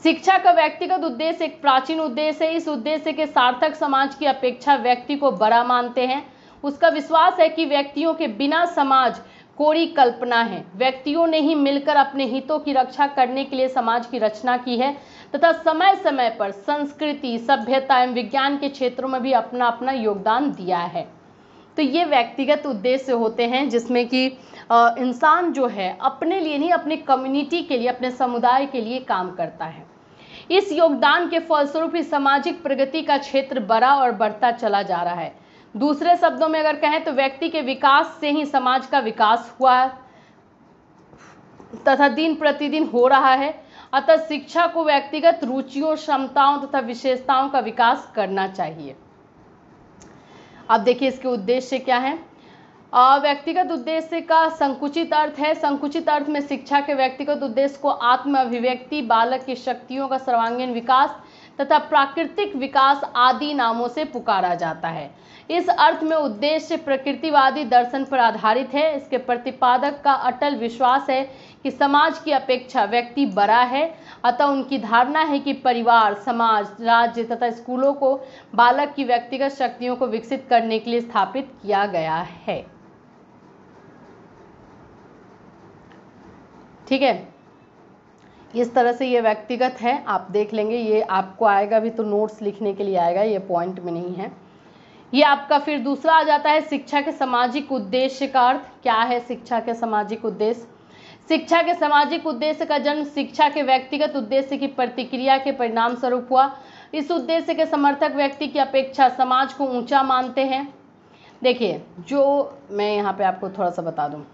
शिक्षा का व्यक्तिगत उद्देश्य एक प्राचीन उद्देश्य है इस उद्देश्य के सार्थक समाज की अपेक्षा व्यक्ति को बड़ा मानते हैं उसका विश्वास है कि व्यक्तियों के बिना समाज कोरी कल्पना है व्यक्तियों ने ही मिलकर अपने हितों की रक्षा करने के लिए समाज की रचना की है तथा समय समय पर संस्कृति सभ्यता एवं विज्ञान के क्षेत्रों में भी अपना अपना योगदान दिया है तो ये व्यक्तिगत उद्देश्य होते हैं जिसमें कि इंसान जो है अपने लिए नहीं अपने कम्युनिटी के लिए अपने समुदाय के लिए काम करता है इस योगदान के फलस्वरूप ही सामाजिक प्रगति का क्षेत्र बड़ा और बढ़ता चला जा रहा है दूसरे शब्दों में अगर कहें तो व्यक्ति के विकास से ही समाज का विकास हुआ तथा दिन प्रतिदिन हो रहा है अतः शिक्षा को व्यक्तिगत रुचियों क्षमताओं तथा विशेषताओं का विकास करना चाहिए अब देखिए इसके उद्देश्य क्या है व्यक्तिगत उद्देश्य का संकुचित अर्थ है संकुचित अर्थ में शिक्षा के व्यक्तिगत उद्देश्य को आत्म अभिव्यक्ति बालक की शक्तियों का सर्वांगीण विकास तथा प्राकृतिक विकास आदि नामों से पुकारा जाता है इस अर्थ में उद्देश्य प्रकृतिवादी दर्शन पर आधारित है इसके प्रतिपादक का अटल विश्वास है कि समाज की अपेक्षा व्यक्ति बड़ा है अतः उनकी धारणा है कि परिवार समाज राज्य तथा स्कूलों को बालक की व्यक्तिगत शक्तियों को विकसित करने के लिए स्थापित किया गया है ठीक है इस तरह से ये व्यक्तिगत है आप देख लेंगे ये आपको आएगा भी तो नोट्स लिखने के लिए आएगा ये पॉइंट में नहीं है ये आपका फिर दूसरा आ जाता है शिक्षा के सामाजिक उद्देश्य का अर्थ क्या है शिक्षा के सामाजिक उद्देश्य शिक्षा के सामाजिक उद्देश्य का जन्म शिक्षा के व्यक्तिगत उद्देश्य की प्रतिक्रिया के परिणाम स्वरूप हुआ इस उद्देश्य के समर्थक व्यक्ति की अपेक्षा समाज को ऊंचा मानते हैं देखिए जो मैं यहाँ पे आपको थोड़ा सा बता दूँ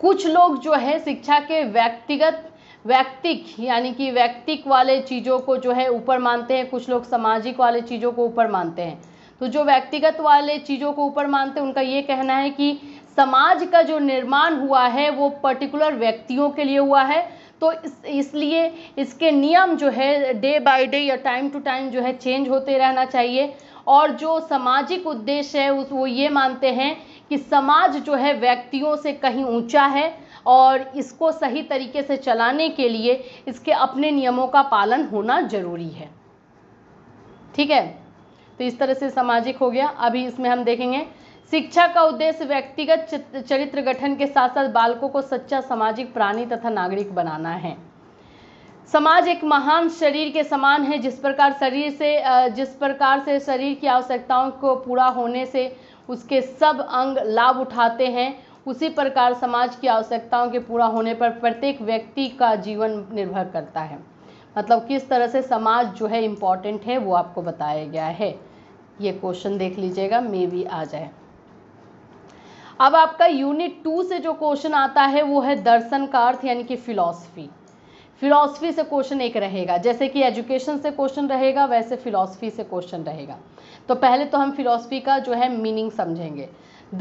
कुछ लोग जो है शिक्षा के व्यक्तिगत व्यक्तिक यानी कि व्यक्तिक वाले चीज़ों को जो है ऊपर मानते हैं कुछ लोग सामाजिक वाले चीज़ों को ऊपर मानते हैं तो जो व्यक्तिगत वाले चीज़ों को ऊपर मानते हैं उनका ये कहना है कि समाज का जो निर्माण हुआ है वो पर्टिकुलर व्यक्तियों के लिए हुआ है तो इस इसलिए इसके नियम जो है डे बाय डे या टाइम टू टाइम जो है चेंज होते रहना चाहिए और जो सामाजिक उद्देश्य है उस वो ये मानते हैं कि समाज जो है व्यक्तियों से कहीं ऊंचा है और इसको सही तरीके से चलाने के लिए इसके अपने नियमों का पालन होना ज़रूरी है ठीक है तो इस तरह से सामाजिक हो गया अभी इसमें हम देखेंगे शिक्षा का उद्देश्य व्यक्तिगत चरित्र गठन के साथ साथ बालकों को सच्चा सामाजिक प्राणी तथा नागरिक बनाना है समाज एक महान शरीर के समान है जिस प्रकार शरीर से जिस प्रकार से शरीर की आवश्यकताओं को पूरा होने से उसके सब अंग लाभ उठाते हैं उसी प्रकार समाज की आवश्यकताओं के पूरा होने पर प्रत्येक व्यक्ति का जीवन निर्भर करता है मतलब किस तरह से समाज जो है इम्पॉर्टेंट है वो आपको बताया गया है ये क्वेश्चन देख लीजिएगा मे भी आ जाए अब आपका यूनिट टू से जो क्वेश्चन आता है वो है दर्शन का अर्थ यानी कि फिलॉसफी फिलॉसफी से क्वेश्चन एक रहेगा जैसे कि एजुकेशन से क्वेश्चन रहेगा वैसे फिलॉसफी से क्वेश्चन रहेगा तो पहले तो हम फिलॉसफी का जो है मीनिंग समझेंगे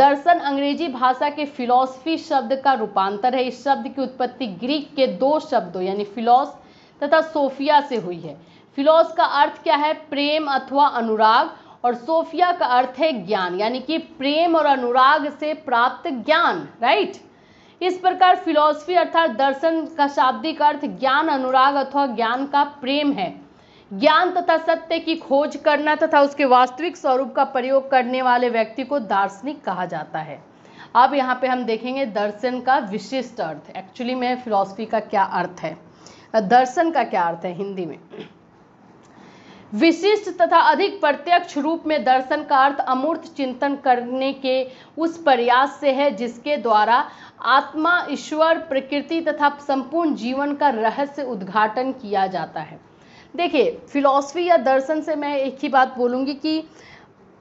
दर्शन अंग्रेजी भाषा के फिलॉसफी शब्द का रूपांतर है इस शब्द की उत्पत्ति ग्रीक के दो शब्दों यानी फिलॉस तथा सोफिया से हुई है फिलॉस का अर्थ क्या है प्रेम अथवा अनुराग और सोफिया का अर्थ है ज्ञान यानी कि प्रेम और अनुराग से प्राप्त ज्ञान राइट इस प्रकार फिलॉसफी अर्थात दर्शन का शाब्दिक अर्थ ज्ञान अनुराग अथवा ज्ञान का प्रेम है ज्ञान तथा सत्य की खोज करना तथा उसके वास्तविक स्वरूप का प्रयोग करने वाले व्यक्ति को दार्शनिक कहा जाता है अब यहाँ पे हम देखेंगे दर्शन का विशिष्ट अर्थ एक्चुअली में फिलॉसफी का क्या अर्थ है दर्शन का क्या अर्थ है हिंदी में विशिष्ट तथा अधिक प्रत्यक्ष रूप में दर्शन का अर्थ अमूर्त चिंतन करने के उस प्रयास से है जिसके द्वारा आत्मा ईश्वर प्रकृति तथा संपूर्ण जीवन का रहस्य उद्घाटन किया जाता है देखिए फिलॉसफी या दर्शन से मैं एक ही बात बोलूँगी कि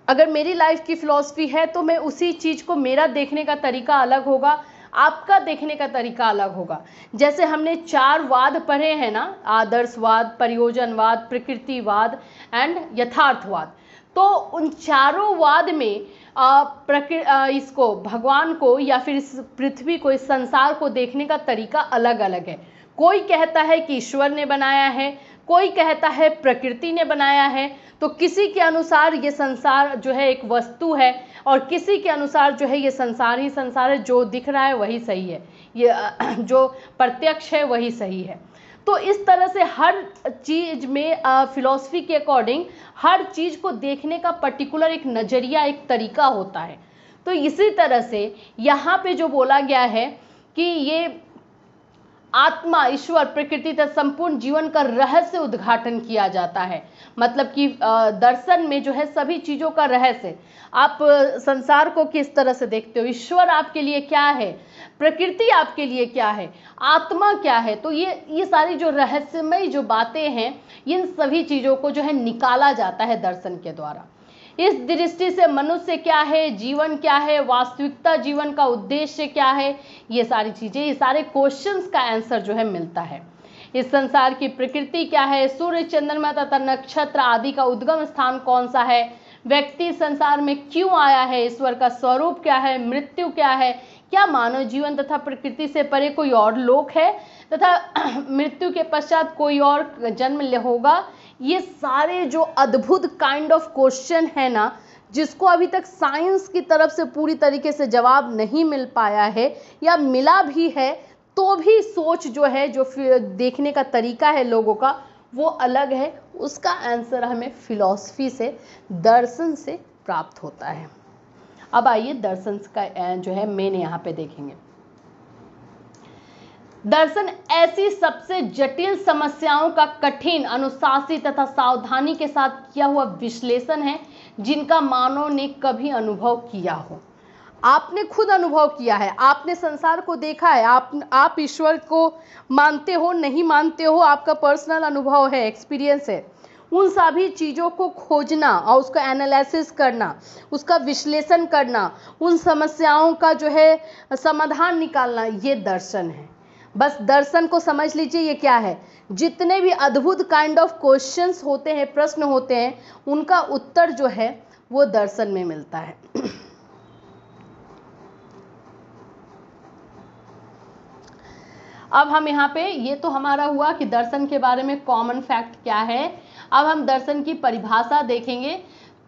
अगर मेरी लाइफ की फ़िलॉसफी है तो मैं उसी चीज़ को मेरा देखने का तरीका अलग होगा आपका देखने का तरीका अलग होगा जैसे हमने चार वाद पढ़े हैं ना आदर्शवाद परियोजनवाद प्रकृतिवाद एंड यथार्थवाद तो उन चारों वाद में प्रकृ इसको भगवान को या फिर इस पृथ्वी को इस संसार को देखने का तरीका अलग अलग है कोई कहता है कि ईश्वर ने बनाया है कोई कहता है प्रकृति ने बनाया है तो किसी के अनुसार ये संसार जो है एक वस्तु है और किसी के अनुसार जो है ये संसार ही संसार है जो दिख रहा है वही सही है ये <clears throat> जो प्रत्यक्ष है वही सही है तो इस तरह से हर चीज में फिलॉसफी के अकॉर्डिंग हर चीज को देखने का पर्टिकुलर एक नज़रिया एक तरीका होता है तो इसी तरह से यहाँ पे जो बोला गया है कि ये आत्मा ईश्वर प्रकृति तथा संपूर्ण जीवन का रहस्य उद्घाटन किया जाता है मतलब कि दर्शन में जो है सभी चीज़ों का रहस्य आप संसार को किस तरह से देखते हो ईश्वर आपके लिए क्या है प्रकृति आपके लिए क्या है आत्मा क्या है तो ये ये सारी जो रहस्यमय जो बातें हैं इन सभी चीज़ों को जो है निकाला जाता है दर्शन के द्वारा इस दृष्टि से मनुष्य क्या है जीवन क्या है वास्तविकता जीवन का उद्देश्य क्या है ये सारी चीज़ें ये सारे क्वेश्चंस का आंसर जो है मिलता है इस संसार की प्रकृति क्या है सूर्य चंद्रमा तथा नक्षत्र आदि का उद्गम स्थान कौन सा है व्यक्ति संसार में क्यों आया है ईश्वर का स्वरूप क्या है मृत्यु क्या है क्या मानव जीवन तथा प्रकृति से परे कोई और लोक है तथा <clears throat> मृत्यु के पश्चात कोई और जन्म होगा ये सारे जो अद्भुत काइंड ऑफ क्वेश्चन है ना जिसको अभी तक साइंस की तरफ से पूरी तरीके से जवाब नहीं मिल पाया है या मिला भी है तो भी सोच जो है जो देखने का तरीका है लोगों का वो अलग है उसका आंसर हमें फिलॉसफी से दर्शन से प्राप्त होता है अब आइए दर्शन का जो है मेन यहाँ पे देखेंगे दर्शन ऐसी सबसे जटिल समस्याओं का कठिन अनुशासित तथा सावधानी के साथ किया हुआ विश्लेषण है जिनका मानव ने कभी अनुभव किया हो आपने खुद अनुभव किया है आपने संसार को देखा है आप आप ईश्वर को मानते हो नहीं मानते हो आपका पर्सनल अनुभव है एक्सपीरियंस है उन सभी चीज़ों को खोजना और उसका एनालिसिस करना उसका विश्लेषण करना उन समस्याओं का जो है समाधान निकालना ये दर्शन है बस दर्शन को समझ लीजिए ये क्या है जितने भी अद्भुत काइंड ऑफ क्वेश्चंस होते हैं प्रश्न होते हैं उनका उत्तर जो है वो दर्शन में मिलता है अब हम यहाँ पे ये तो हमारा हुआ कि दर्शन के बारे में कॉमन फैक्ट क्या है अब हम दर्शन की परिभाषा देखेंगे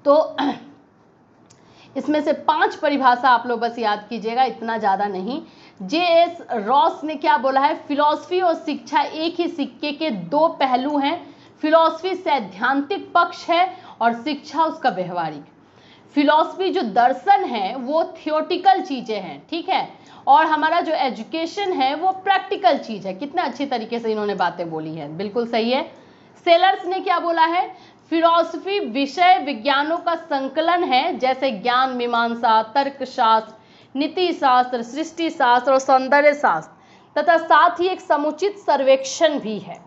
तो <clears throat> इसमें से पांच परिभाषा आप लोग बस याद कीजिएगा इतना ज़्यादा नहीं जे एस रॉस ने क्या बोला है फिलॉसफी और शिक्षा एक ही सिक्के के दो पहलू हैं फिलॉसफी सैद्धांतिक पक्ष है और शिक्षा उसका व्यवहारिक फिलॉसफी जो दर्शन है वो थियोटिकल चीज़ें हैं ठीक है और हमारा जो एजुकेशन है वो प्रैक्टिकल चीज़ है कितना अच्छी तरीके से इन्होंने बातें बोली हैं बिल्कुल सही है सेलर्स ने क्या बोला है फिलॉसफी विषय विज्ञानों का संकलन है जैसे ज्ञान मीमांसा तर्कशास्त्र नीति शास्त्र सृष्टि शास्त्र और सौंदर्य शास्त्र तथा साथ ही एक समुचित सर्वेक्षण भी है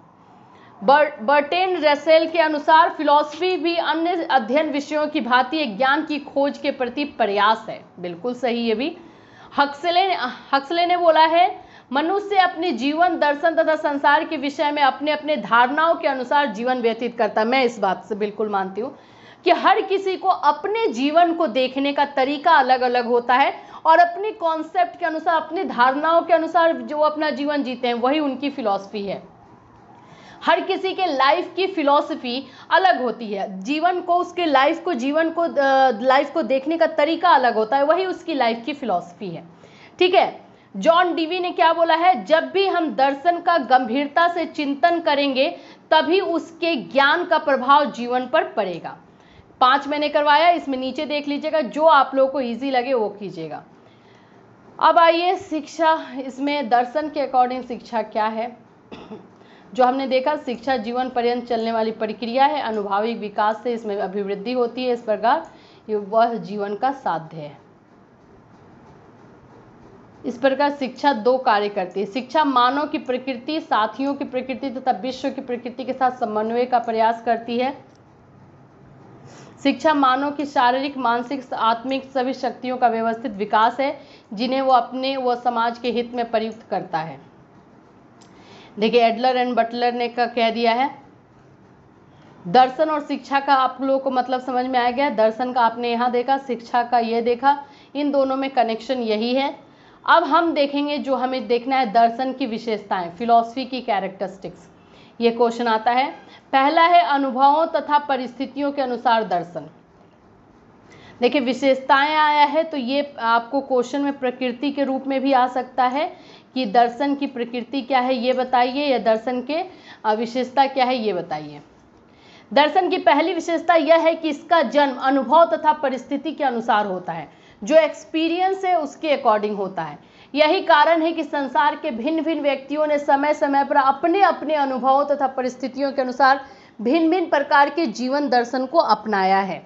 बर्टेन रेसेल के अनुसार फिलॉसफी भी अन्य अध्ययन विषयों की भांति एक ज्ञान की खोज के प्रति प्रयास है बिल्कुल सही ये भी हक्सले हक्सले ने बोला है मनुष्य अपने जीवन दर्शन तथा संसार के विषय में अपने अपने धारणाओं के अनुसार जीवन व्यतीत करता मैं इस बात से बिल्कुल मानती हूँ कि हर किसी को अपने जीवन को देखने का तरीका अलग अलग होता है और अपनी कॉन्सेप्ट के अनुसार अपनी धारणाओं के अनुसार जो अपना जीवन जीते हैं वही उनकी फिलॉसफी है हर किसी के लाइफ की फिलॉसफी अलग होती है जीवन को उसके लाइफ को जीवन को लाइफ को देखने का तरीका अलग होता है वही उसकी लाइफ की फिलॉसफी है ठीक है जॉन डीवी ने क्या बोला है जब भी हम दर्शन का गंभीरता से चिंतन करेंगे तभी उसके ज्ञान का प्रभाव जीवन पर पड़ेगा पांच मैंने करवाया इसमें नीचे देख लीजिएगा जो आप लोगों को ईजी लगे वो कीजिएगा अब आइए शिक्षा इसमें दर्शन के अकॉर्डिंग शिक्षा क्या है जो हमने देखा शिक्षा जीवन पर्यंत चलने वाली प्रक्रिया है अनुभाविक विकास से इसमें अभिवृद्धि होती है इस प्रकार वह जीवन का साध्य है इस प्रकार शिक्षा दो कार्य करती है शिक्षा मानव की प्रकृति साथियों की प्रकृति तथा विश्व की प्रकृति के साथ समन्वय का प्रयास करती है शिक्षा मानव की शारीरिक मानसिक आत्मिक सभी शक्तियों का व्यवस्थित विकास है जिन्हें वो अपने व समाज के हित में प्रयुक्त करता है देखिए एडलर एंड बटलर ने का कह दिया है दर्शन और शिक्षा का आप लोगों को मतलब समझ में आया गया दर्शन का आपने यहाँ देखा शिक्षा का ये देखा इन दोनों में कनेक्शन यही है अब हम देखेंगे जो हमें देखना है दर्शन की विशेषताएं फिलॉसफी की कैरेक्टरिस्टिक्स ये क्वेश्चन आता है पहला है अनुभवों तथा परिस्थितियों के अनुसार दर्शन देखिए विशेषताएं आया है तो ये आपको क्वेश्चन में प्रकृति के रूप में भी आ सकता है कि दर्शन की प्रकृति क्या है ये बताइए या दर्शन के विशेषता क्या है ये बताइए दर्शन की पहली विशेषता यह है कि इसका जन्म अनुभव तथा परिस्थिति के अनुसार होता है जो एक्सपीरियंस है उसके अकॉर्डिंग होता है यही कारण है कि संसार के भिन्न भिन्न व्यक्तियों ने समय समय पर अपने अपने अनुभवों तथा परिस्थितियों के अनुसार भिन्न भिन्न प्रकार के जीवन दर्शन को अपनाया है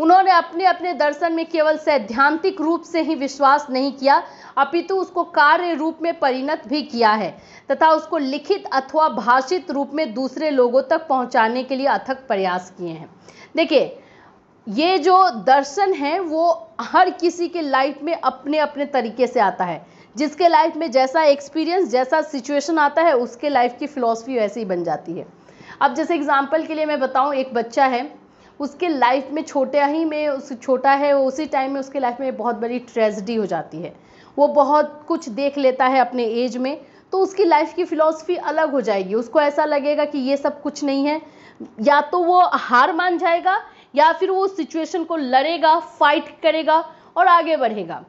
उन्होंने अपने अपने दर्शन में केवल सैद्धांतिक रूप से ही विश्वास नहीं किया अपितु उसको कार्य रूप में परिणत भी किया है तथा उसको लिखित अथवा भाषित रूप में दूसरे लोगों तक पहुंचाने के लिए अथक प्रयास किए हैं देखिए ये जो दर्शन है वो हर किसी के लाइफ में अपने अपने तरीके से आता है जिसके लाइफ में जैसा एक्सपीरियंस जैसा सिचुएशन आता है उसके लाइफ की फ़िलासफ़ी वैसे ही बन जाती है अब जैसे एग्ज़ाम्पल के लिए मैं बताऊँ एक बच्चा है उसके लाइफ में छोटे ही में उस छोटा है उसी टाइम में उसके लाइफ में बहुत बड़ी ट्रेजडी हो जाती है वो बहुत कुछ देख लेता है अपने एज में तो उसकी लाइफ की फ़िलासफ़ी अलग हो जाएगी उसको ऐसा लगेगा कि ये सब कुछ नहीं है या तो वो हार मान जाएगा या फिर वो सिचुएशन को लड़ेगा फाइट करेगा और आगे बढ़ेगा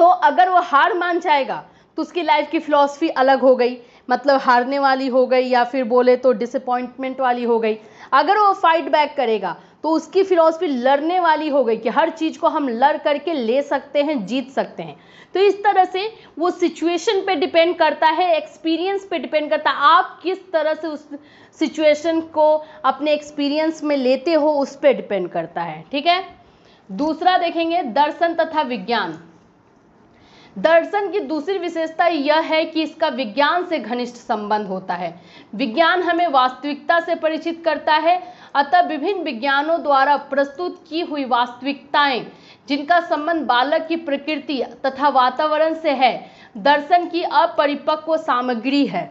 तो अगर वो हार मान जाएगा तो उसकी लाइफ की फ़िलासफ़ी अलग हो गई मतलब हारने वाली हो गई या फिर बोले तो डिसअपॉइंटमेंट वाली हो गई अगर वो फाइट बैक करेगा तो उसकी फिलॉसफी लड़ने वाली हो गई कि हर चीज़ को हम लड़ करके ले सकते हैं जीत सकते हैं तो इस तरह से वो सिचुएशन पे डिपेंड करता है एक्सपीरियंस पे डिपेंड करता है आप किस तरह से उस सिचुएशन को अपने एक्सपीरियंस में लेते हो उस पर डिपेंड करता है ठीक है दूसरा देखेंगे दर्शन तथा विज्ञान दर्शन की दूसरी विशेषता यह है कि इसका विज्ञान से घनिष्ठ संबंध होता है विज्ञान हमें वास्तविकता से परिचित करता है अतः विभिन्न विज्ञानों द्वारा प्रस्तुत की हुई वास्तविकताएं जिनका संबंध बालक की प्रकृति तथा वातावरण से है दर्शन की अपरिपक्व सामग्री है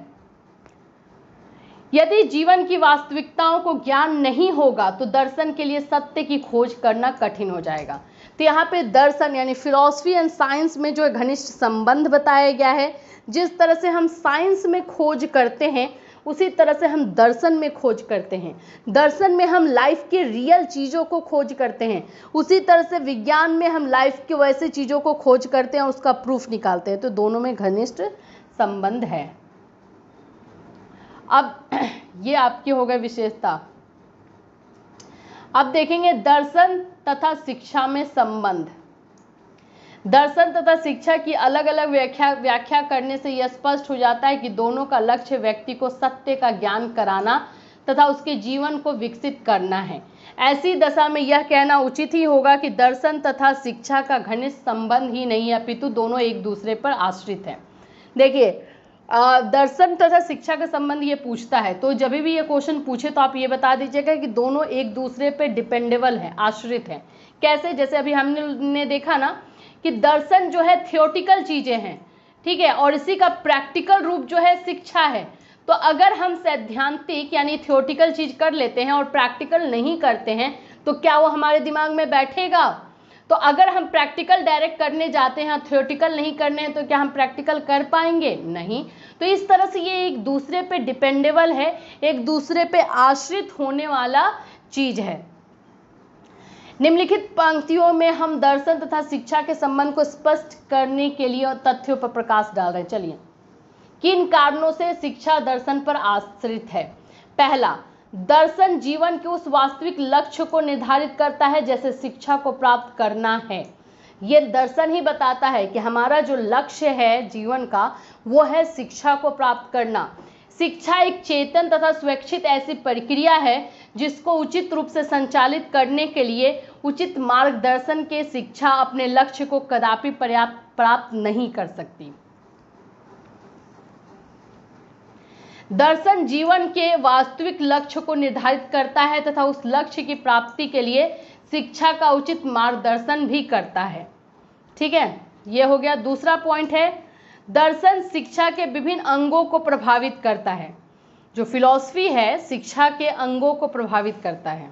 यदि जीवन की वास्तविकताओं को ज्ञान नहीं होगा तो दर्शन के लिए सत्य की खोज करना कठिन हो जाएगा तो यहाँ पे दर्शन यानी फिलॉसफी एंड साइंस में जो घनिष्ठ संबंध बताया गया है जिस तरह से हम साइंस में खोज करते हैं उसी तरह से हम दर्शन में खोज करते हैं दर्शन में हम लाइफ के रियल चीज़ों को खोज करते हैं उसी तरह से विज्ञान में हम लाइफ के वैसे चीज़ों को खोज करते हैं उसका प्रूफ निकालते हैं तो दोनों में घनिष्ठ संबंध है अब <clears throat> ये आपके हो गए विशेषता अब देखेंगे दर्शन तथा शिक्षा में संबंध दर्शन तथा शिक्षा की अलग अलग व्याख्या व्याख्या करने से यह स्पष्ट हो जाता है कि दोनों का लक्ष्य व्यक्ति को सत्य का ज्ञान कराना तथा उसके जीवन को विकसित करना है ऐसी दशा में यह कहना उचित ही होगा कि दर्शन तथा शिक्षा का घनिष्ठ संबंध ही नहीं है अपितु दोनों एक दूसरे पर आश्रित हैं देखिए दर्शन तथा शिक्षा का संबंध ये पूछता है तो जब भी ये क्वेश्चन पूछे तो आप ये बता दीजिएगा कि दोनों एक दूसरे पे डिपेंडेबल हैं आश्रित हैं कैसे जैसे अभी हमने देखा ना कि दर्शन जो है थियोटिकल चीज़ें हैं ठीक है और इसी का प्रैक्टिकल रूप जो है शिक्षा है तो अगर हम सैद्धांतिक यानी थियोटिकल चीज़ कर लेते हैं और प्रैक्टिकल नहीं करते हैं तो क्या वो हमारे दिमाग में बैठेगा तो अगर हम प्रैक्टिकल डायरेक्ट करने जाते हैं थियोटिकल नहीं करने हैं तो क्या हम प्रैक्टिकल कर पाएंगे नहीं तो इस तरह से ये एक दूसरे पे डिपेंडेबल है एक दूसरे पे आश्रित होने वाला चीज है निम्नलिखित पंक्तियों में हम दर्शन तथा शिक्षा के संबंध को स्पष्ट करने के लिए तथ्यों पर प्रकाश डाल रहे हैं चलिए किन कारणों से शिक्षा दर्शन पर आश्रित है पहला दर्शन जीवन के उस वास्तविक लक्ष्य को निर्धारित करता है जैसे शिक्षा को प्राप्त करना है ये दर्शन ही बताता है कि हमारा जो लक्ष्य है जीवन का वो है शिक्षा को प्राप्त करना शिक्षा एक चेतन तथा स्वैच्छित ऐसी प्रक्रिया है जिसको उचित रूप से संचालित करने के लिए उचित मार्गदर्शन के शिक्षा अपने लक्ष्य को कदापि पर्याप्त प्राप्त नहीं कर सकती दर्शन जीवन के वास्तविक लक्ष्य को निर्धारित करता है तथा उस लक्ष्य की प्राप्ति के लिए शिक्षा का उचित मार्गदर्शन भी करता है ठीक है ये हो गया दूसरा पॉइंट है दर्शन शिक्षा के विभिन्न अंगों को प्रभावित करता है जो फिलॉसफी है शिक्षा के अंगों को प्रभावित करता है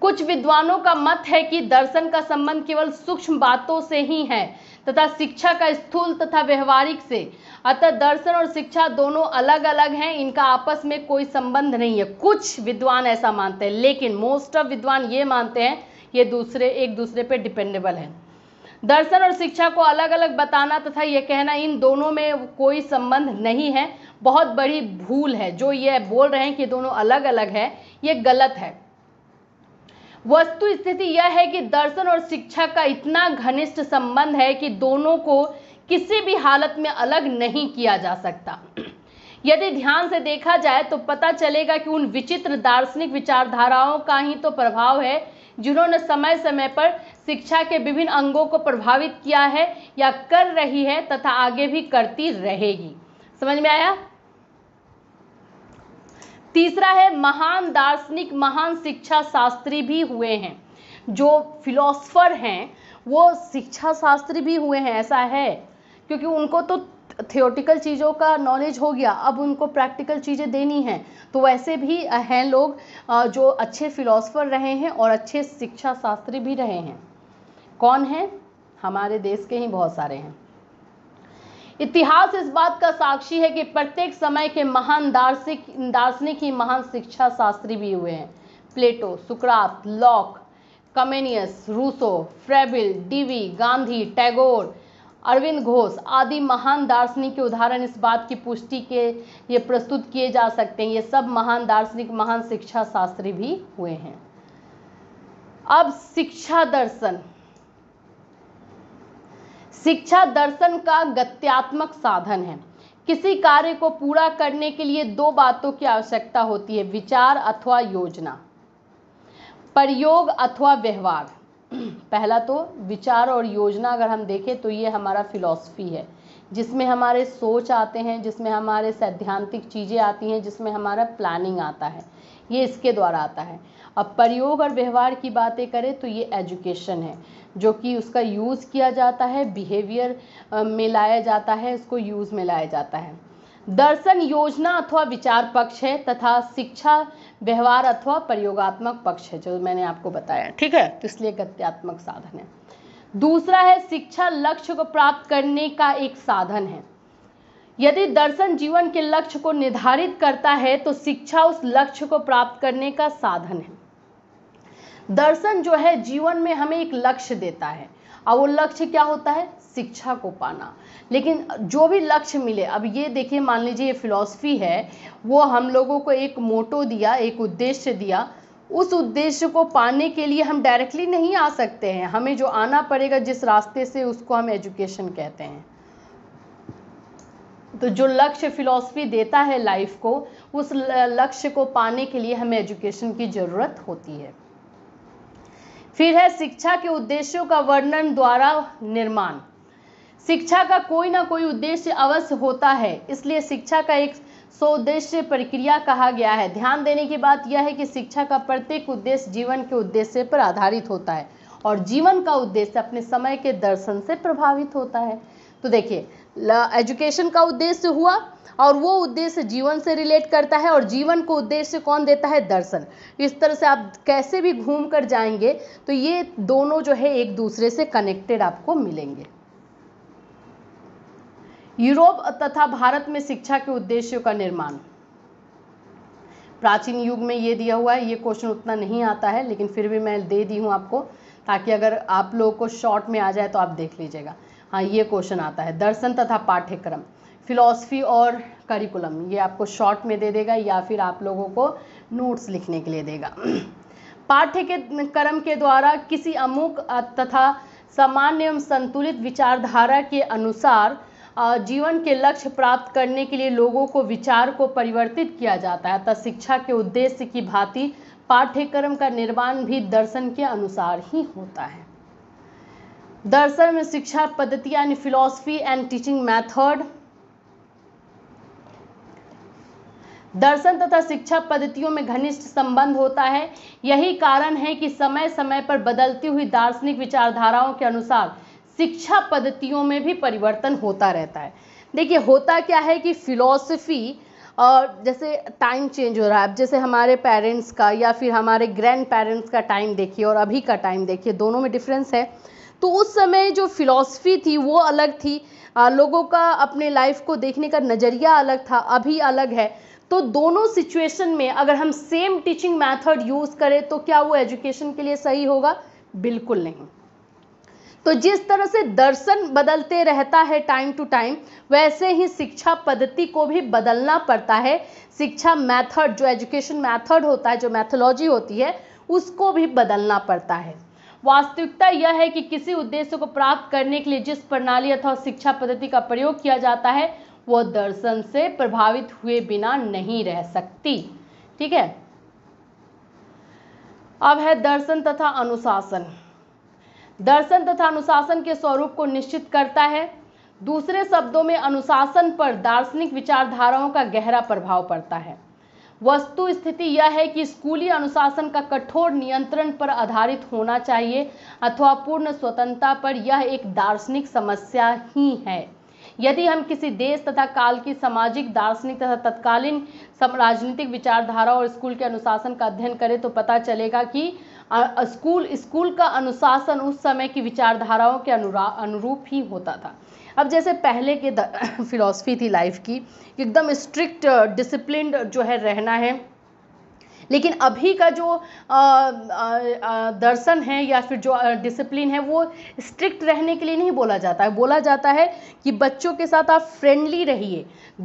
कुछ विद्वानों का मत है कि दर्शन का संबंध केवल सूक्ष्म बातों से ही है तथा शिक्षा का स्थूल तथा व्यवहारिक से अतः दर्शन और शिक्षा दोनों अलग अलग हैं इनका आपस में कोई संबंध नहीं है कुछ विद्वान ऐसा मानते हैं लेकिन मोस्ट ऑफ विद्वान ये मानते हैं ये दूसरे एक दूसरे पर डिपेंडेबल है दर्शन और शिक्षा को अलग अलग बताना तथा ये कहना इन दोनों में कोई संबंध नहीं है बहुत बड़ी भूल है जो ये बोल रहे हैं कि दोनों अलग अलग है ये गलत है वस्तु स्थिति यह है कि दर्शन और शिक्षा का इतना घनिष्ठ संबंध है कि दोनों को किसी भी हालत में अलग नहीं किया जा सकता यदि ध्यान से देखा जाए तो पता चलेगा कि उन विचित्र दार्शनिक विचारधाराओं का ही तो प्रभाव है जिन्होंने समय समय पर शिक्षा के विभिन्न अंगों को प्रभावित किया है या कर रही है तथा आगे भी करती रहेगी समझ में आया तीसरा है महान दार्शनिक महान शिक्षा शास्त्री भी हुए हैं जो फिलोसफर हैं वो शिक्षा शास्त्री भी हुए हैं ऐसा है क्योंकि उनको तो थियोटिकल चीज़ों का नॉलेज हो गया अब उनको प्रैक्टिकल चीज़ें देनी हैं तो वैसे भी हैं लोग जो अच्छे फिलोसफर रहे हैं और अच्छे शिक्षा शास्त्री भी रहे हैं कौन हैं हमारे देश के ही बहुत सारे हैं इतिहास इस बात का साक्षी है कि प्रत्येक समय के महान दार्शिक दार्शनिक ही महान शिक्षा शास्त्री भी हुए हैं प्लेटो सुक्रात Locke Comenius Rousseau Froebel Dewey Gandhi Tagore Aurobindo Ghosh आदि महान दार्शनिक के उदाहरण इस बात की पुष्टि के ये प्रस्तुत किए जा सकते हैं ये सब महान दार्शनिक महान शिक्षा शास्त्री भी हुए हैं अब शिक्षा दर्शन शिक्षा दर्शन का गत्यात्मक साधन है किसी कार्य को पूरा करने के लिए दो बातों की आवश्यकता होती है विचार अथवा योजना प्रयोग अथवा व्यवहार पहला तो विचार और योजना अगर हम देखें तो ये हमारा फिलॉसफी है जिसमें हमारे सोच आते हैं जिसमें हमारे सैद्धांतिक चीज़ें आती हैं जिसमें हमारा प्लानिंग आता है ये इसके द्वारा आता है अब प्रयोग और व्यवहार की बातें करें तो ये एजुकेशन है जो कि उसका यूज़ किया जाता है बिहेवियर में लाया जाता है उसको यूज़ में लाया जाता है दर्शन योजना अथवा विचार पक्ष है तथा शिक्षा व्यवहार अथवा प्रयोगात्मक पक्ष है जो मैंने आपको बताया ठीक है तो इसलिए गत्यात्मक साधन है दूसरा है शिक्षा लक्ष्य को प्राप्त करने का एक साधन है यदि दर्शन जीवन के लक्ष्य को निर्धारित करता है तो शिक्षा उस लक्ष्य को प्राप्त करने का साधन है दर्शन जो है जीवन में हमें एक लक्ष्य देता है और वो लक्ष्य क्या होता है शिक्षा को पाना लेकिन जो भी लक्ष्य मिले अब ये देखिए मान लीजिए ये फिलॉसफी है वो हम लोगों को एक मोटो दिया एक उद्देश्य दिया उस उद्देश्य को पाने के लिए हम डायरेक्टली नहीं आ सकते हैं हमें जो आना पड़ेगा जिस रास्ते से उसको हम एजुकेशन कहते हैं तो जो लक्ष्य फिलॉसफी देता है लाइफ को उस लक्ष्य को पाने के लिए हमें एजुकेशन की ज़रूरत होती है फिर है शिक्षा के उद्देश्यों का वर्णन द्वारा निर्माण शिक्षा का कोई ना कोई उद्देश्य अवश्य होता है इसलिए शिक्षा का एक स्वउद्देश्य प्रक्रिया कहा गया है ध्यान देने की बात यह है कि शिक्षा का प्रत्येक उद्देश्य जीवन के उद्देश्य पर आधारित होता है और जीवन का उद्देश्य अपने समय के दर्शन से प्रभावित होता है तो देखिए एजुकेशन का उद्देश्य हुआ और वो उद्देश्य जीवन से रिलेट करता है और जीवन को उद्देश्य कौन देता है दर्शन इस तरह से आप कैसे भी घूम कर जाएंगे तो ये दोनों जो है एक दूसरे से कनेक्टेड आपको मिलेंगे यूरोप तथा भारत में शिक्षा के उद्देश्यों का निर्माण प्राचीन युग में ये दिया हुआ है ये क्वेश्चन उतना नहीं आता है लेकिन फिर भी मैं दे दी हूँ आपको ताकि अगर आप लोगों को शॉर्ट में आ जाए तो आप देख लीजिएगा हाँ ये क्वेश्चन आता है दर्शन तथा पाठ्यक्रम फिलॉसफी और करिकुलम ये आपको शॉर्ट में दे देगा या फिर आप लोगों को नोट्स लिखने के लिए देगा <clears throat> पाठ्य के द्वारा किसी अमुक तथा सामान्य एवं संतुलित विचारधारा के अनुसार जीवन के लक्ष्य प्राप्त करने के लिए लोगों को विचार को परिवर्तित किया जाता है अतः शिक्षा के उद्देश्य की भांति पाठ्यक्रम का निर्माण भी दर्शन के अनुसार ही होता है दर्शन में शिक्षा पद्धति यानी फिलोसफी एंड टीचिंग मैथड दर्शन तथा शिक्षा पद्धतियों में घनिष्ठ संबंध होता है यही कारण है कि समय समय पर बदलती हुई दार्शनिक विचारधाराओं के अनुसार शिक्षा पद्धतियों में भी परिवर्तन होता रहता है देखिए होता क्या है कि फिलॉसफी और जैसे टाइम चेंज हो रहा है अब जैसे हमारे पेरेंट्स का या फिर हमारे ग्रैंड पेरेंट्स का टाइम देखिए और अभी का टाइम देखिए दोनों में डिफरेंस है तो उस समय जो फ़िलॉसफी थी वो अलग थी लोगों का अपने लाइफ को देखने का नज़रिया अलग था अभी अलग है तो दोनों सिचुएशन में अगर हम सेम टीचिंग मेथड यूज़ करें तो क्या वो एजुकेशन के लिए सही होगा बिल्कुल नहीं तो जिस तरह से दर्शन बदलते रहता है टाइम टू टाइम वैसे ही शिक्षा पद्धति को भी बदलना पड़ता है शिक्षा मेथड जो एजुकेशन मेथड होता है जो मैथोलॉजी होती है उसको भी बदलना पड़ता है वास्तविकता यह है कि किसी उद्देश्य को प्राप्त करने के लिए जिस प्रणाली अथवा शिक्षा पद्धति का प्रयोग किया जाता है वह दर्शन से प्रभावित हुए बिना नहीं रह सकती ठीक है अब है दर्शन तथा अनुशासन दर्शन तथा अनुशासन के स्वरूप को निश्चित करता है दूसरे शब्दों में अनुशासन पर दार्शनिक विचारधाराओं का गहरा प्रभाव पड़ता है वस्तु स्थिति यह है कि स्कूली अनुशासन का कठोर नियंत्रण पर आधारित होना चाहिए अथवा पूर्ण स्वतंत्रता पर यह एक दार्शनिक समस्या ही है यदि हम किसी देश तथा काल की सामाजिक दार्शनिक तथा तत्कालीन राजनीतिक विचारधारा और स्कूल के अनुशासन का अध्ययन करें तो पता चलेगा कि स्कूल स्कूल का अनुशासन उस समय की विचारधाराओं के अनुरूप ही होता था अब जैसे पहले के <coughs> फिलॉसफी थी लाइफ की एकदम स्ट्रिक्ट डिसिप्लिन जो है रहना है लेकिन अभी का जो आ, आ, आ, दर्शन है या फिर जो डिसिप्लिन है वो स्ट्रिक्ट रहने के लिए नहीं बोला जाता है बोला जाता है कि बच्चों के साथ आप फ्रेंडली रहिए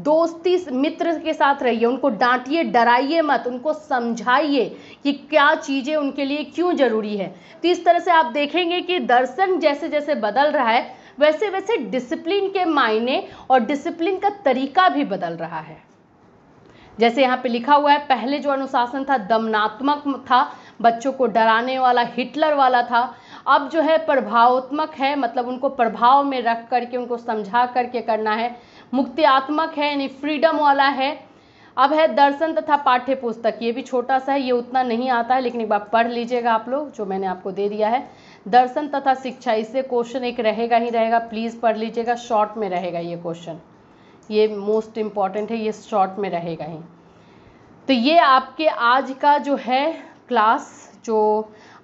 दोस्ती मित्र के साथ रहिए उनको डांटिए डराइए मत उनको समझाइए कि क्या चीज़ें उनके लिए क्यों ज़रूरी है तो इस तरह से आप देखेंगे कि दर्शन जैसे जैसे बदल रहा है वैसे वैसे डिसिप्लिन के मायने और डिसिप्लिन का तरीका भी बदल रहा है जैसे यहाँ पे लिखा हुआ है पहले जो अनुशासन था दमनात्मक था बच्चों को डराने वाला हिटलर वाला था अब जो है प्रभावात्मक है मतलब उनको प्रभाव में रख करके उनको समझा करके करना है मुक्तियात्मक है यानी फ्रीडम वाला है अब है दर्शन तथा पाठ्य पुस्तक ये भी छोटा सा है ये उतना नहीं आता है लेकिन एक बार पढ़ लीजिएगा आप लोग जो मैंने आपको दे दिया है दर्शन तथा शिक्षा इससे क्वेश्चन एक रहेगा ही रहेगा प्लीज़ पढ़ लीजिएगा शॉर्ट में रहेगा ये क्वेश्चन ये मोस्ट इम्पॉर्टेंट है ये शॉर्ट में रहेगा ही तो ये आपके आज का जो है क्लास जो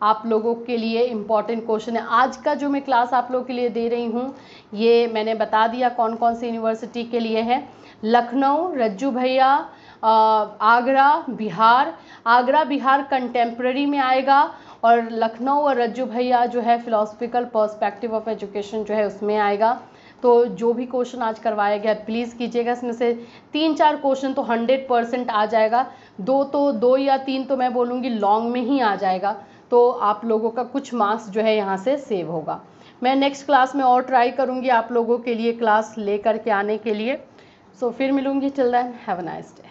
आप लोगों के लिए इम्पॉर्टेंट क्वेश्चन है आज का जो मैं क्लास आप लोगों के लिए दे रही हूँ ये मैंने बता दिया कौन कौन सी यूनिवर्सिटी के लिए है लखनऊ रज्जू भैया आगरा बिहार आगरा बिहार कंटेम्प्रेरी में आएगा और लखनऊ और रज्जू भैया जो है फिलोसफिकल पर्सपेक्टिव ऑफ एजुकेशन जो है उसमें आएगा तो जो भी क्वेश्चन आज करवाया गया प्लीज़ कीजिएगा इसमें से तीन चार क्वेश्चन तो हंड्रेड परसेंट आ जाएगा दो तो दो या तीन तो मैं बोलूँगी लॉन्ग में ही आ जाएगा तो आप लोगों का कुछ मार्क्स जो है यहाँ से सेव होगा मैं नेक्स्ट क्लास में और ट्राई करूँगी आप लोगों के लिए क्लास ले करके आने के लिए सो so, फिर मिलूँगी till then have a nice day